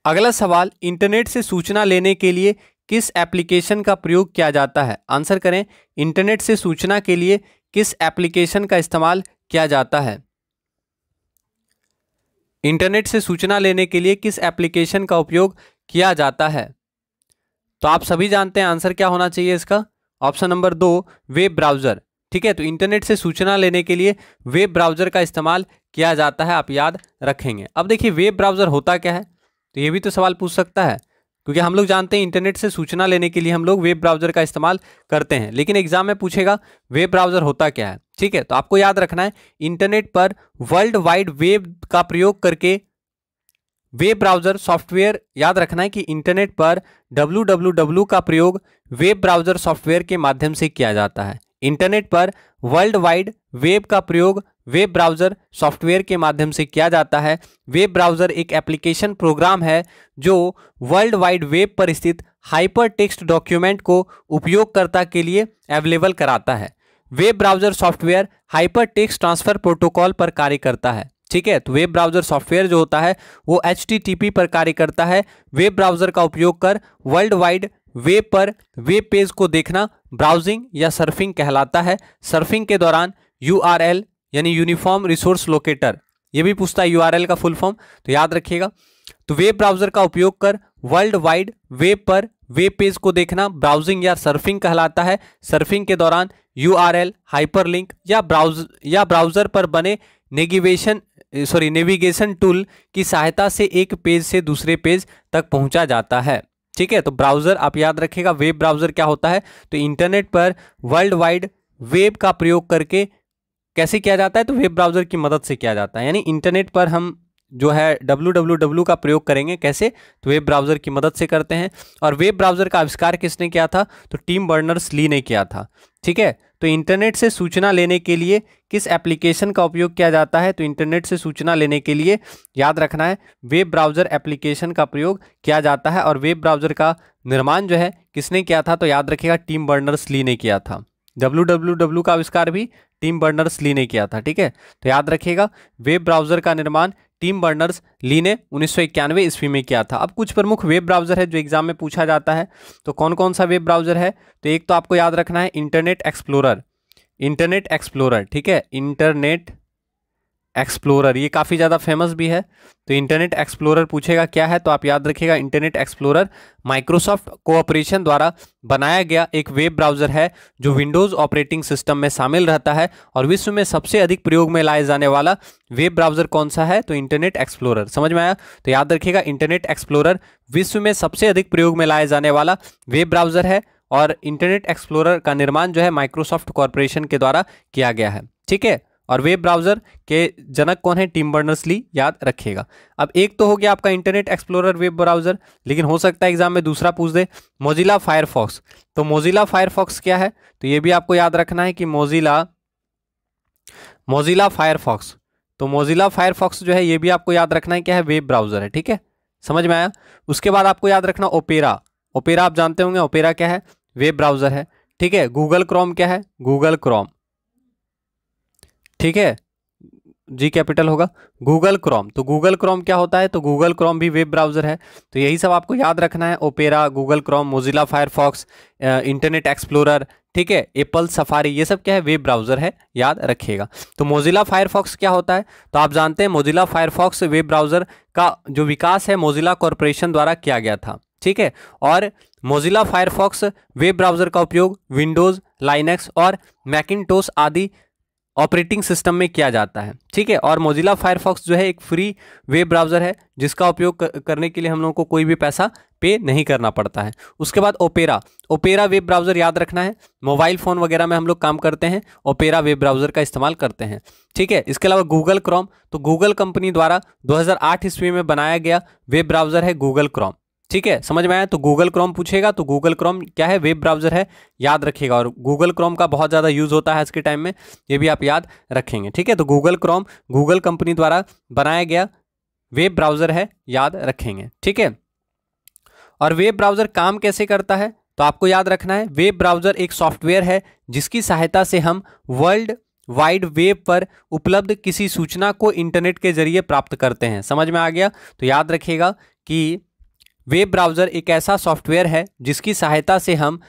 अगला सवाल इंटरनेट से सूचना लेने के लिए किस एप्लीकेशन का प्रयोग किया जाता है आंसर करें इंटरनेट से सूचना के लिए किस एप्लीकेशन का इस्तेमाल किया जाता है इंटरनेट से सूचना लेने के लिए किस एप्लीकेशन का उपयोग किया जाता है तो आप सभी जानते हैं आंसर क्या होना चाहिए इसका ऑप्शन नंबर दो वेब ब्राउज़र ठीक है तो इंटरनेट से सूचना लेने के लिए वेब ब्राउज़र का इस्तेमाल किया जाता है आप याद रखेंगे अब देखिए वेब ब्राउज़र होता क्या है तो ये भी तो सवाल पूछ सकता है क्योंकि हम लोग जानते हैं इंटरनेट से सूचना लेने के लिए हम लोग वेब ब्राउजर का इस्तेमाल करते हैं लेकिन एग्जाम में पूछेगा वेब ब्राउजर होता क्या है ठीक है तो आपको याद रखना है इंटरनेट पर वर्ल्ड वाइड वेब का प्रयोग करके वेब ब्राउजर सॉफ्टवेयर याद रखना है कि इंटरनेट पर डब्ल्यू का प्रयोग वेब ब्राउजर सॉफ्टवेयर के माध्यम से किया जाता है इंटरनेट पर वर्ल्ड वाइड वेब का प्रयोग वेब ब्राउज़र सॉफ्टवेयर के माध्यम से किया जाता है वेब ब्राउज़र एक एप्लीकेशन प्रोग्राम है जो वर्ल्ड वाइड वेब पर स्थित हाइपर टेक्स्ट डॉक्यूमेंट को उपयोगकर्ता के लिए अवेलेबल कराता है web browser software hyper text transfer protocol पर कार्य करता है ठीक है तो वेब ब्राउज़र सॉफ्टवेयर जो होता है वो एच पर कार्य करता है वेब ब्राउज़र का उपयोग कर वर्ल्ड वाइड वेब पर वेब पेज को देखना ब्राउजिंग या सर्फिंग कहलाता है सर्फिंग के दौरान यू यानी यूनिफॉर्म रिसोर्स लोकेटर ये भी पूछता है यूआरएल का फुल फॉर्म तो याद रखिएगा तो वेब ब्राउजर का उपयोग कर वर्ल्ड वाइड वेब पर वेब पेज को देखना ब्राउजिंग या सर्फिंग कहलाता है सर्फिंग के दौरान U R L hyper link या ब्राउज या ब्राउजर पर बने नेगीवेशन सॉरी नेविगेशन टूल की सहायता से एक पेज से दूसरे पेज तक पहुंचा जाता है ठीक है तो ब्राउजर आप याद रखिएगा वेब ब्राउजर क्या होता है तो इंटरनेट पर वर्ल्ड वाइड वेब का प्रयोग करके कैसे किया जाता है तो वेब ब्राउज़र की मदद से किया जाता है यानी इंटरनेट पर हम जो है www का प्रयोग करेंगे कैसे तो वेब ब्राउज़र की मदद से करते हैं और वेब ब्राउज़र का आविष्कार किसने किया था तो टीम बर्नर्स ली ने किया था ठीक है तो इंटरनेट से सूचना लेने के लिए किस एप्लीकेशन का उपयोग किया जाता है तो इंटरनेट से सूचना लेने के लिए याद रखना है वेब ब्राउज़र एप्लीकेशन का प्रयोग किया जाता है और वेब ब्राउज़र का निर्माण जो है किसने किया था तो याद रखिएगा टीम बर्नर्स ली ने किया था डब्ल्यू का आविष्कार भी टीम बर्नर्स ली ने किया था ठीक है तो याद रखिएगा वेब ब्राउजर का निर्माण टीम बर्नर्स ली ने उन्नीस ईस्वी में किया था अब कुछ प्रमुख वेब ब्राउजर है जो एग्जाम में पूछा जाता है तो कौन कौन सा वेब ब्राउजर है तो एक तो आपको याद रखना है इंटरनेट एक्सप्लोरर इंटरनेट एक्सप्लोरर ठीक है इंटरनेट एक्सप्लोरर ये काफ़ी ज़्यादा फेमस भी है तो इंटरनेट एक्सप्लोरर पूछेगा क्या है तो आप याद रखिएगा इंटरनेट एक्सप्लोरर माइक्रोसॉफ्ट कोऑपरेशन द्वारा बनाया गया एक वेब ब्राउज़र है जो विंडोज़ ऑपरेटिंग सिस्टम में शामिल रहता है और विश्व में सबसे अधिक प्रयोग में लाए जाने वाला वेब ब्राउज़र कौन सा है तो इंटरनेट एक्सप्लोरर समझ में आया तो याद रखिएगा इंटरनेट एक्सप्लोरर विश्व में सबसे अधिक प्रयोग में लाए जाने वाला वेब ब्राउज़र है और इंटरनेट एक्सप्लोरर का निर्माण जो है माइक्रोसॉफ्ट कॉरपोरेशन के द्वारा किया गया है ठीक है और वेब ब्राउज़र के जनक कौन है टीम बर्नर्स ली याद रखेगा अब एक तो हो गया आपका इंटरनेट एक्सप्लोरर वेब ब्राउज़र लेकिन हो सकता है एग्जाम में दूसरा पूछ दे मोजिला फायरफॉक्स तो मोजिला फायरफॉक्स क्या है तो ये भी आपको याद रखना है कि मोजिला मोजिला फायरफॉक्स तो मोजिला फायरफॉक्स जो है ये भी आपको याद रखना है क्या है वेब ब्राउज़र है ठीक है समझ में आया उसके बाद आपको याद रखना ओपेरा ओपेरा आप जानते होंगे ओपेरा क्या है वेब ब्राउज़र है ठीक है गूगल क्रोम क्या है गूगल क्रोम ठीक है जी कैपिटल होगा गूगल क्रोम तो गूगल क्रोम क्या होता है तो गूगल क्रोम भी वेब ब्राउज़र है तो यही सब आपको याद रखना है Opera Google Chrome Mozilla Firefox internet explorer ठीक है एप्पल सफारी ये सब क्या है वेब ब्राउज़र है याद रखिएगा तो मोजिला फायरफॉक्स क्या होता है तो आप जानते हैं मोजिला फायरफॉक्स वेब ब्राउज़र का जो विकास है मोजिला कॉरपोरेशन द्वारा किया गया था ठीक है और मोजिला फायरफॉक्स वेब ब्राउज़र का उपयोग विंडोज़ लाइनेक्स और मैकिनटोस आदि ऑपरेटिंग सिस्टम में किया जाता है ठीक है और मोजिला फायरफॉक्स जो है एक फ्री वेब ब्राउज़र है जिसका उपयोग करने के लिए हम लोगों को कोई भी पैसा पे नहीं करना पड़ता है उसके बाद ओपेरा ओपेरा वेब ब्राउज़र याद रखना है मोबाइल फ़ोन वगैरह में हम लोग काम करते हैं ओपेरा वेब ब्राउज़र का इस्तेमाल करते हैं ठीक है इसके अलावा गूगल क्रॉम तो गूगल कंपनी द्वारा 2008 ईस्वी में बनाया गया वेब ब्राउज़र है गूगल क्रॉम ठीक है समझ में आया तो गूगल क्रोम पूछेगा तो गूगल क्रोम क्या है वेब ब्राउजर है याद रखिएगा और गूगल क्रोम का बहुत ज़्यादा यूज़ होता है आज के टाइम में ये भी आप याद रखेंगे ठीक है तो गूगल क्रोम गूगल कंपनी द्वारा बनाया गया वेब ब्राउज़र है याद रखेंगे ठीक है और वेब ब्राउज़र काम कैसे करता है तो आपको याद रखना है वेब ब्राउज़र एक सॉफ्टवेयर है जिसकी सहायता से हम वर्ल्ड वाइड वेब पर उपलब्ध किसी सूचना को इंटरनेट के जरिए प्राप्त करते हैं समझ में आ गया तो याद रखिएगा कि वेब ब्राउज़र एक ऐसा सॉफ्टवेयर है जिसकी सहायता से हम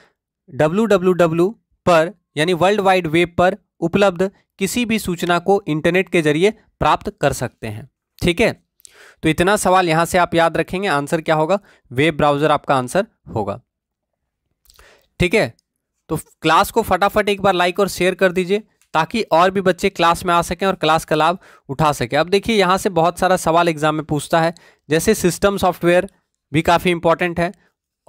डब्लू पर यानी वर्ल्ड वाइड वेब पर उपलब्ध किसी भी सूचना को इंटरनेट के जरिए प्राप्त कर सकते हैं ठीक है तो इतना सवाल यहाँ से आप याद रखेंगे आंसर क्या होगा वेब ब्राउज़र आपका आंसर होगा ठीक है तो क्लास को फटाफट एक बार लाइक और शेयर कर दीजिए ताकि और भी बच्चे क्लास में आ सकें और क्लास का लाभ उठा सकें अब देखिए यहाँ से बहुत सारा सवाल एग्जाम में पूछता है जैसे सिस्टम सॉफ्टवेयर भी काफ़ी इंपॉर्टेंट है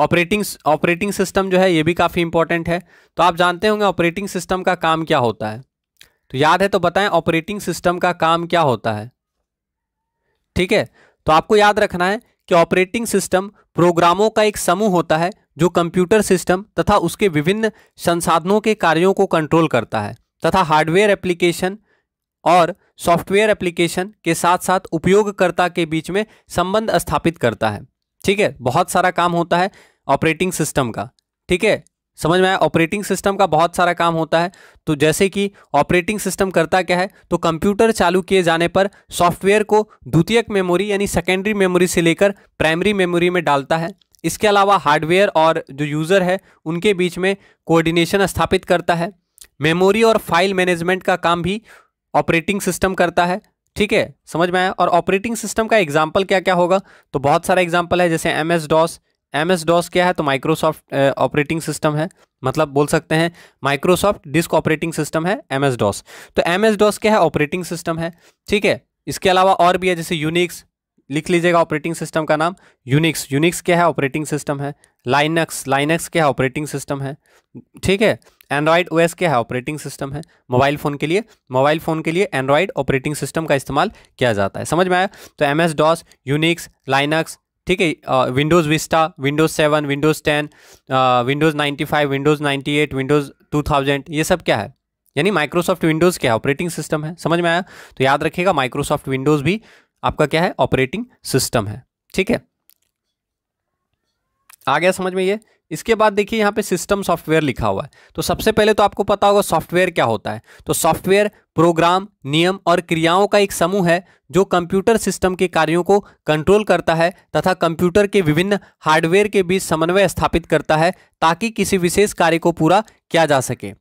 ऑपरेटिंग ऑपरेटिंग सिस्टम जो है ये भी काफ़ी इंपॉर्टेंट है तो आप जानते होंगे ऑपरेटिंग सिस्टम का काम क्या होता है तो याद है तो बताएं ऑपरेटिंग सिस्टम का काम क्या होता है ठीक है तो आपको याद रखना है कि ऑपरेटिंग सिस्टम प्रोग्रामों का एक समूह होता है जो कंप्यूटर सिस्टम तथा उसके विभिन्न संसाधनों के कार्यों को कंट्रोल करता है तथा हार्डवेयर एप्लीकेशन और सॉफ्टवेयर एप्लीकेशन के साथ साथ उपयोगकर्ता के बीच में संबंध स्थापित करता है ठीक है बहुत सारा काम होता है ऑपरेटिंग सिस्टम का ठीक है समझ में आया ऑपरेटिंग सिस्टम का बहुत सारा काम होता है तो जैसे कि ऑपरेटिंग सिस्टम करता क्या है तो कंप्यूटर चालू किए जाने पर सॉफ्टवेयर को द्वितीयक मेमोरी यानी सेकेंडरी मेमोरी से लेकर प्राइमरी मेमोरी में डालता है इसके अलावा हार्डवेयर और जो यूज़र है उनके बीच में कोऑर्डिनेशन स्थापित करता है मेमोरी और फाइल मैनेजमेंट का काम भी ऑपरेटिंग सिस्टम करता है ठीक है समझ में आया और ऑपरेटिंग सिस्टम का एग्जाम्पल क्या क्या होगा तो बहुत सारा एग्जाम्पल है जैसे M S DOS M S DOS क्या है तो माइक्रोसॉफ्ट ऑपरेटिंग सिस्टम है मतलब बोल सकते हैं माइक्रोसॉफ्ट डिस्क ऑपरेटिंग सिस्टम है एम एस डॉस तो एम एस डॉस क्या है ऑपरेटिंग सिस्टम है ठीक है इसके अलावा और भी है जैसे यूनिक्स लिख लीजिएगा ऑपरेटिंग सिस्टम का नाम यूनिक्स यूनिक्स क्या है ऑपरेटिंग सिस्टम है लाइनक्स लाइनक्स क्या है ऑपरेटिंग सिस्टम है ठीक है एंड्रॉयड ओ एस क्या है ऑपरेटिंग सिस्टम है मोबाइल फ़ोन के लिए मोबाइल फ़ोन के लिए एंड्रॉयड ऑपरेटिंग सिस्टम का इस्तेमाल किया जाता है समझ में आया तो M S DOS Unix Linux ठीक है Windows Vista Windows seven Windows ten Windows ninety five Windows ninety eight Windows two thousand ये सब क्या है यानी माइक्रोसॉफ्ट विंडोज़ क्या ऑपरेटिंग सिस्टम है समझ में आया तो याद रखिएगा माइक्रोसॉफ्ट विंडोज़ भी आपका क्या है ऑपरेटिंग सिस्टम है ठीक है आ गया समझ में ये इसके बाद देखिए यहाँ पे सिस्टम सॉफ्टवेयर लिखा हुआ है तो सबसे पहले तो आपको पता होगा सॉफ्टवेयर क्या होता है तो सॉफ्टवेयर प्रोग्राम नियम और क्रियाओं का एक समूह है जो कंप्यूटर सिस्टम के कार्यों को कंट्रोल करता है तथा कंप्यूटर के विभिन्न हार्डवेयर के बीच समन्वय स्थापित करता है ताकि किसी विशेष कार्य को पूरा किया जा सके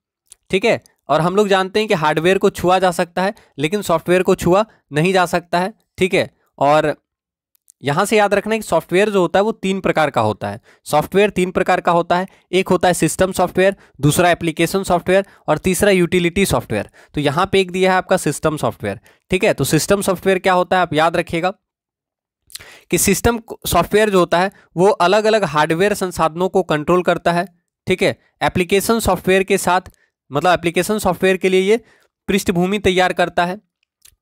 ठीक है और हम लोग जानते हैं कि हार्डवेयर को छुआ जा सकता है लेकिन सॉफ्टवेयर को छुआ नहीं जा सकता है ठीक है और यहाँ से याद रखना कि सॉफ्टवेयर जो होता है वो तीन प्रकार का होता है सॉफ्टवेयर तीन प्रकार का होता है एक होता है सिस्टम सॉफ्टवेयर दूसरा एप्लीकेशन सॉफ्टवेयर और तीसरा यूटिलिटी सॉफ्टवेयर तो यहां पे एक दिया है आपका सिस्टम सॉफ्टवेयर ठीक है तो सिस्टम सॉफ्टवेयर क्या होता है आप याद रखिएगा कि सिस्टम सॉफ्टवेयर जो होता है वो अलग अलग हार्डवेयर संसाधनों को कंट्रोल करता है ठीक है एप्लीकेशन सॉफ्टवेयर के साथ मतलब एप्लीकेशन सॉफ्टवेयर के लिए ये पृष्ठभूमि तैयार करता है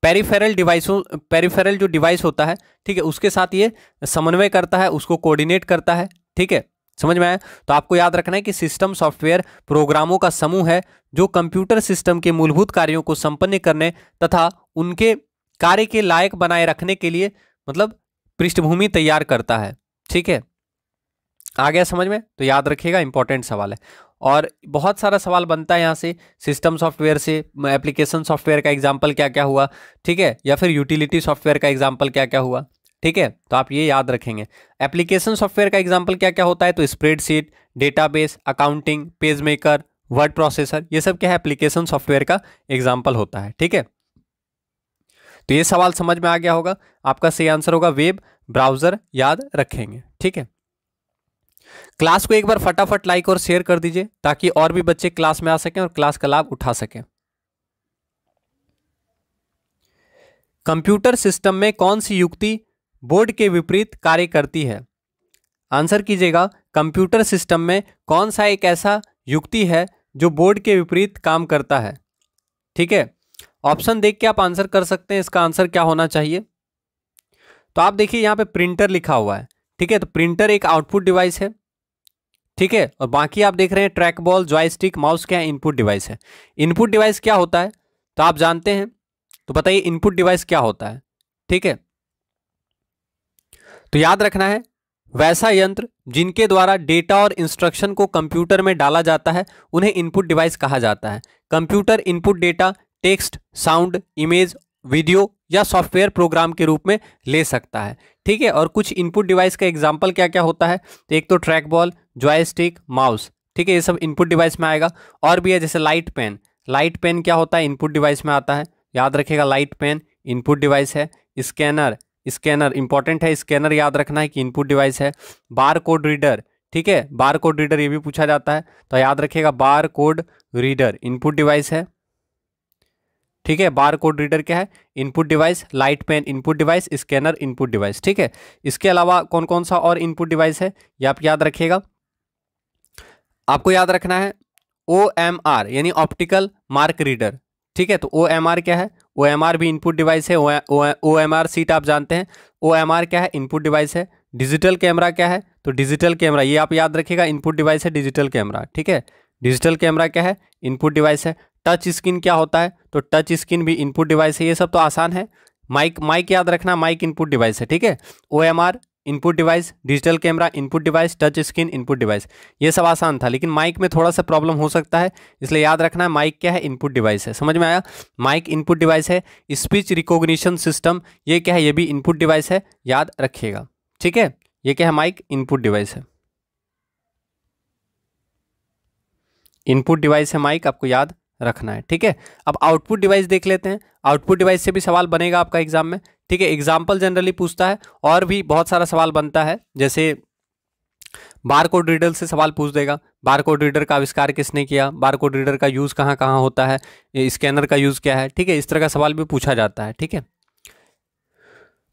पेरीफेरल डिवाइसों पेरीफेरल जो डिवाइस होता है ठीक है उसके साथ ये समन्वय करता है उसको कोऑर्डिनेट करता है ठीक है समझ में आया तो आपको याद रखना है कि सिस्टम सॉफ्टवेयर प्रोग्रामों का समूह है जो कंप्यूटर सिस्टम के मूलभूत कार्यों को संपन्न करने तथा उनके कार्य के लायक बनाए रखने के लिए मतलब पृष्ठभूमि तैयार करता है ठीक है आ गया समझ में तो याद रखिएगा इंपॉर्टेंट सवाल है और बहुत सारा सवाल बनता है यहाँ से सिस्टम सॉफ्टवेयर से एप्लीकेशन सॉफ्टवेयर का एग्जाम्पल क्या क्या हुआ ठीक है या फिर यूटिलिटी सॉफ्टवेयर का एग्जाम्पल क्या क्या हुआ ठीक है तो आप ये याद रखेंगे एप्लीकेशन सॉफ्टवेयर का एग्जाम्पल क्या क्या होता है तो spreadsheet database accounting page maker word processor ये सब क्या है एप्लीकेशन सॉफ्टवेयर का एग्जाम्पल होता है ठीक है तो ये सवाल समझ में आ गया होगा आपका सही आंसर होगा वेब ब्राउज़र याद रखेंगे ठीक है क्लास को एक बार फटाफट लाइक और शेयर कर दीजिए ताकि और भी बच्चे क्लास में आ सकें और क्लास का लाभ उठा सकें कंप्यूटर सिस्टम में कौन सी युक्ति बोर्ड के विपरीत कार्य करती है आंसर कीजिएगा कंप्यूटर सिस्टम में कौन सा एक ऐसा युक्ति है जो बोर्ड के विपरीत काम करता है ठीक है ऑप्शन देख के आप आंसर कर सकते हैं इसका आंसर क्या होना चाहिए तो आप देखिए यहाँ पे प्रिंटर लिखा हुआ है ठीक है तो प्रिंटर एक आउटपुट डिवाइस है ठीक है और बाकी आप देख रहे हैं ट्रैक बॉल जॉयस्टिक माउस क्या इनपुट डिवाइस है इनपुट डिवाइस क्या होता है तो आप जानते हैं तो बताइए इनपुट डिवाइस क्या होता है ठीक है तो याद रखना है वैसा यंत्र जिनके द्वारा डेटा और इंस्ट्रक्शन को कंप्यूटर में डाला जाता है उन्हें इनपुट डिवाइस कहा जाता है computer input data text sound image video या सॉफ्टवेयर प्रोग्राम के रूप में ले सकता है ठीक है और कुछ इनपुट डिवाइस का एग्जाम्पल क्या क्या होता है तो एक तो ट्रैक बॉल जॉयस्टिक माउस ठीक है ये सब इनपुट डिवाइस में आएगा और भी है जैसे लाइट पेन लाइट पेन क्या होता है इनपुट डिवाइस में आता है याद रखेगा लाइट पेन इनपुट डिवाइस है स्कैनर स्कैनर इंपॉर्टेंट है स्कैनर याद रखना है कि इनपुट डिवाइस है बार कोड रीडर ठीक है बार कोड रीडर ये भी पूछा जाता है तो याद रखिएगा bar code reader input device है ठीक है बार कोड रीडर क्या है input device light pen input device scanner input device ठीक है इसके अलावा कौन कौन सा और इनपुट डिवाइस है ये आप याद रखिएगा आपको याद रखना है ओ एम आर यानी ऑप्टिकल मार्क रीडर ठीक है तो ओ एम आर क्या है ओ एम आर भी इनपुट डिवाइस है ओ एम आर सीट आप जानते हैं ओ एम आर क्या है इनपुट डिवाइस है डिजिटल कैमरा क्या है तो डिजिटल कैमरा ये आप याद रखिएगा इनपुट डिवाइस है डिजिटल कैमरा ठीक है डिजिटल कैमरा क्या है इनपुट डिवाइस है टच स्क्रीन क्या होता है तो टच स्क्रीन भी इनपुट डिवाइस है ये सब तो आसान है माइक माइक याद रखना माइक इनपुट डिवाइस है ठीक है O M R input device digital camera input device touch screen input device ये सब आसान था लेकिन माइक में थोड़ा सा प्रॉब्लम हो सकता है इसलिए याद रखना है माइक क्या है इनपुट डिवाइस है समझ में आया माइक इनपुट डिवाइस है स्पीच रिकॉग्निशन सिस्टम ये क्या है ये भी इनपुट डिवाइस है याद रखिएगा ठीक है ये क्या है माइक इनपुट डिवाइस है इनपुट डिवाइस है माइक आपको याद रखना है ठीक है अब आउटपुट डिवाइस देख लेते हैं आउटपुट डिवाइस से भी सवाल बनेगा आपका एग्जाम में ठीक है एग्जाम्पल जनरली पूछता है और भी बहुत सारा सवाल बनता है जैसे बारकोड रीडर से सवाल पूछ देगा बारकोड रीडर का आविष्कार किसने किया बारकोड रीडर का यूज़ कहाँ कहाँ होता है स्कैनर का यूज़ क्या है ठीक है इस तरह का सवाल भी पूछा जाता है ठीक है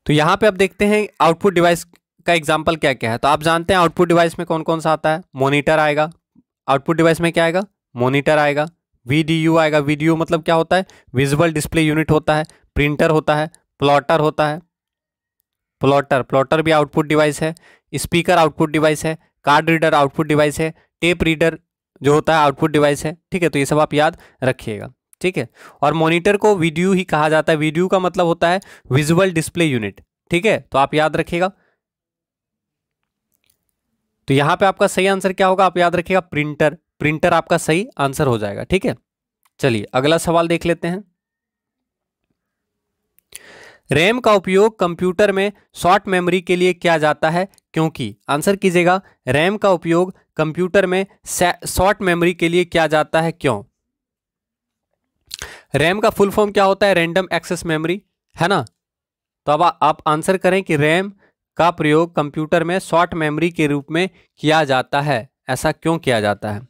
तो यहाँ पे आप देखते हैं आउटपुट डिवाइस का एग्जाम्पल क्या क्या है तो आप जानते हैं आउटपुट डिवाइस में कौन कौन सा आता है मोनीटर आएगा आउटपुट डिवाइस में क्या आएगा मोनीटर आएगा वी आएगा वी मतलब क्या होता है विजुअल डिस्प्ले यूनिट होता है प्रिंटर होता है प्लॉटर होता है प्लॉटर प्लॉटर भी आउटपुट डिवाइस है स्पीकर आउटपुट डिवाइस है कार्ड रीडर आउटपुट डिवाइस है टेप रीडर जो होता है आउटपुट डिवाइस है ठीक है तो ये सब आप याद रखिएगा ठीक है और मॉनिटर को वीडियो ही कहा जाता है वीडियो का मतलब होता है विजुअल डिस्प्ले यूनिट ठीक है तो आप याद रखिएगा तो यहां पे आपका सही आंसर क्या होगा आप याद रखिएगा प्रिंटर प्रिंटर आपका सही आंसर हो जाएगा ठीक है चलिए अगला सवाल देख लेते हैं रैम का उपयोग कंप्यूटर में शॉर्ट मेमोरी के लिए किया जाता है क्योंकि आंसर कीजिएगा रैम का उपयोग कंप्यूटर में शॉर्ट मेमोरी के लिए किया जाता है क्यों रैम का फुल फॉर्म क्या होता है रैंडम एक्सेस मेमोरी है ना तो अब आप आंसर करें कि रैम का प्रयोग कंप्यूटर में शॉर्ट मेमोरी के रूप में किया जाता है ऐसा क्यों किया जाता है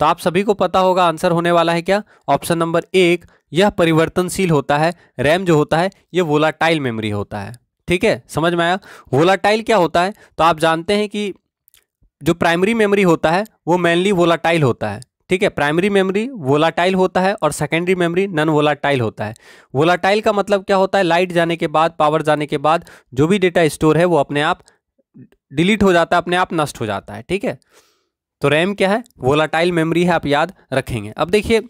तो आप सभी को पता होगा आंसर होने वाला है क्या ऑप्शन नंबर एक यह परिवर्तनशील होता है रैम जो होता है यह वोलाटाइल मेमोरी होता है ठीक है समझ में आया वोलाटाइल क्या होता है तो आप जानते हैं कि जो प्राइमरी मेमोरी होता है वो मेनली वोलाटाइल होता है ठीक है प्राइमरी मेमोरी वोलाटाइल होता है और सेकेंडरी मेमोरी नॉन वोलाटाइल होता है वोलाटाइल का मतलब क्या होता है लाइट जाने के बाद पावर जाने के बाद जो भी डेटा स्टोर है वो अपने आप डिलीट हो जाता है अपने आप नष्ट हो जाता है ठीक है तो रैम क्या है वोलाटाइल मेमोरी है आप याद रखेंगे अब देखिए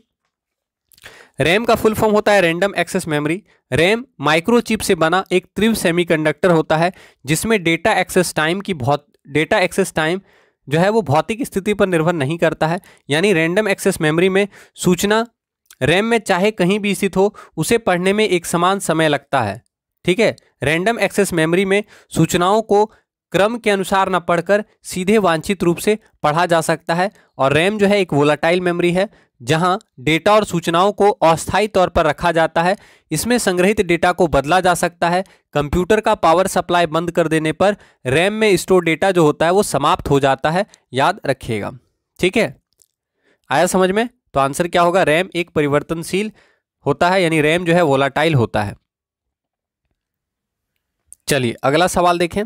रैम का फुल फॉर्म होता है random access memory RAM microchip से बना एक त्रिव सेमीकंडक्टर होता है जिसमें डेटा एक्सेस टाइम की बहुत डेटा एक्सेस टाइम जो है वो भौतिक स्थिति पर निर्भर नहीं करता है यानी रैंडम एक्सेस मेमोरी में सूचना रैम में चाहे कहीं भी स्थित हो उसे पढ़ने में एक समान समय लगता है ठीक है रैंडम एक्सेस मेमोरी में सूचनाओं को क्रम के अनुसार न पढ़कर सीधे वांछित रूप से पढ़ा जा सकता है और रैम जो है एक वोलाटाइल मेमोरी है जहां डेटा और सूचनाओं को अस्थायी तौर पर रखा जाता है इसमें संग्रहित डेटा को बदला जा सकता है कंप्यूटर का पावर सप्लाई बंद कर देने पर रैम में स्टोर डेटा जो होता है वो समाप्त हो जाता है याद रखिएगा ठीक है आया समझ में तो आंसर क्या होगा रैम एक परिवर्तनशील होता है यानी रैम जो है वोलाटाइल होता है चलिए अगला सवाल देखें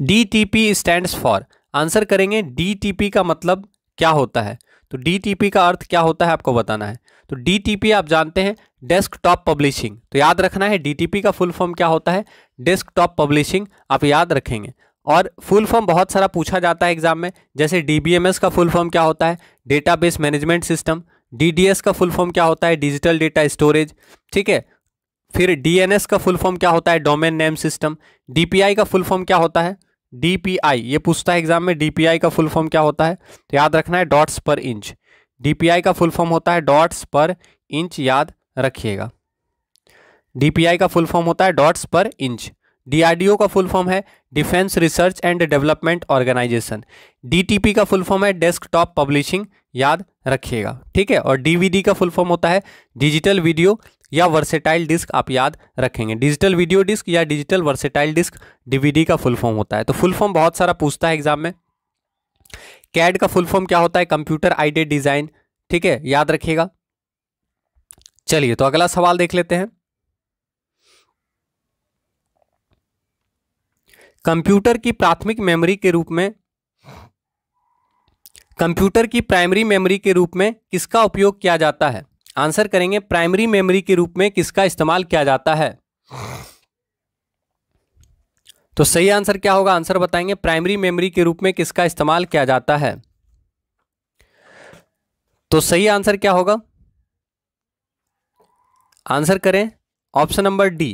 D T P stands for answer करेंगे डी टी पी का मतलब क्या होता है तो डी टी पी का अर्थ क्या होता है आपको बताना है तो डी टी पी आप जानते हैं डेस्कटॉप पब्लिशिंग तो याद रखना है डी टी पी का फुल फॉर्म क्या होता है डेस्कटॉप पब्लिशिंग आप याद रखेंगे और फुल फॉर्म बहुत सारा पूछा जाता है एग्जाम में जैसे डी का फुल फॉर्म क्या होता है डेटाबेस मैनेजमेंट सिस्टम डी का फुल फॉर्म क्या होता है डिजिटल डेटा स्टोरेज ठीक है फिर डीएनएस का फुल फॉर्म क्या होता है डोमेन नेम सिस्टम डीपीआई का फुल फॉर्म क्या होता है डीपीआई ये पूछता है एग्जाम में डीपीआई का फुल फॉर्म क्या होता है तो याद रखना है डॉट्स पर इंच डीपीआई का फुल फॉर्म होता है डॉट्स पर इंच याद रखिएगा डीपीआई का फुल फॉर्म होता है डॉट्स पर इंच डीआरडीओ का फुल फॉर्म है defence research and development organisation DTP का फुल फॉर्म है डेस्कटॉप पब्लिशिंग याद रखिएगा ठीक है और डीवीडी का फुल फॉर्म होता है डिजिटल वीडियो या वर्सेटाइल डिस्क आप याद रखेंगे डिजिटल वीडियो डिस्क या डिजिटल वर्सेटाइल डिस्क डीवीडी का फुल फॉर्म होता है तो फुल फॉर्म बहुत सारा पूछता है एग्जाम में कैड का फुल फॉर्म क्या होता है कंप्यूटर आई डिज़ाइन ठीक है याद रखिएगा चलिए तो अगला सवाल देख लेते हैं कंप्यूटर की प्राथमिक मेमोरी के रूप में कंप्यूटर की प्राइमरी मेमोरी के रूप में किसका उपयोग किया जाता है आंसर करेंगे प्राइमरी मेमोरी के रूप में किसका इस्तेमाल किया जाता है तो सही आंसर क्या होगा आंसर बताएंगे प्राइमरी मेमोरी के रूप में किसका इस्तेमाल किया जाता है तो सही आंसर क्या होगा आंसर करें option number D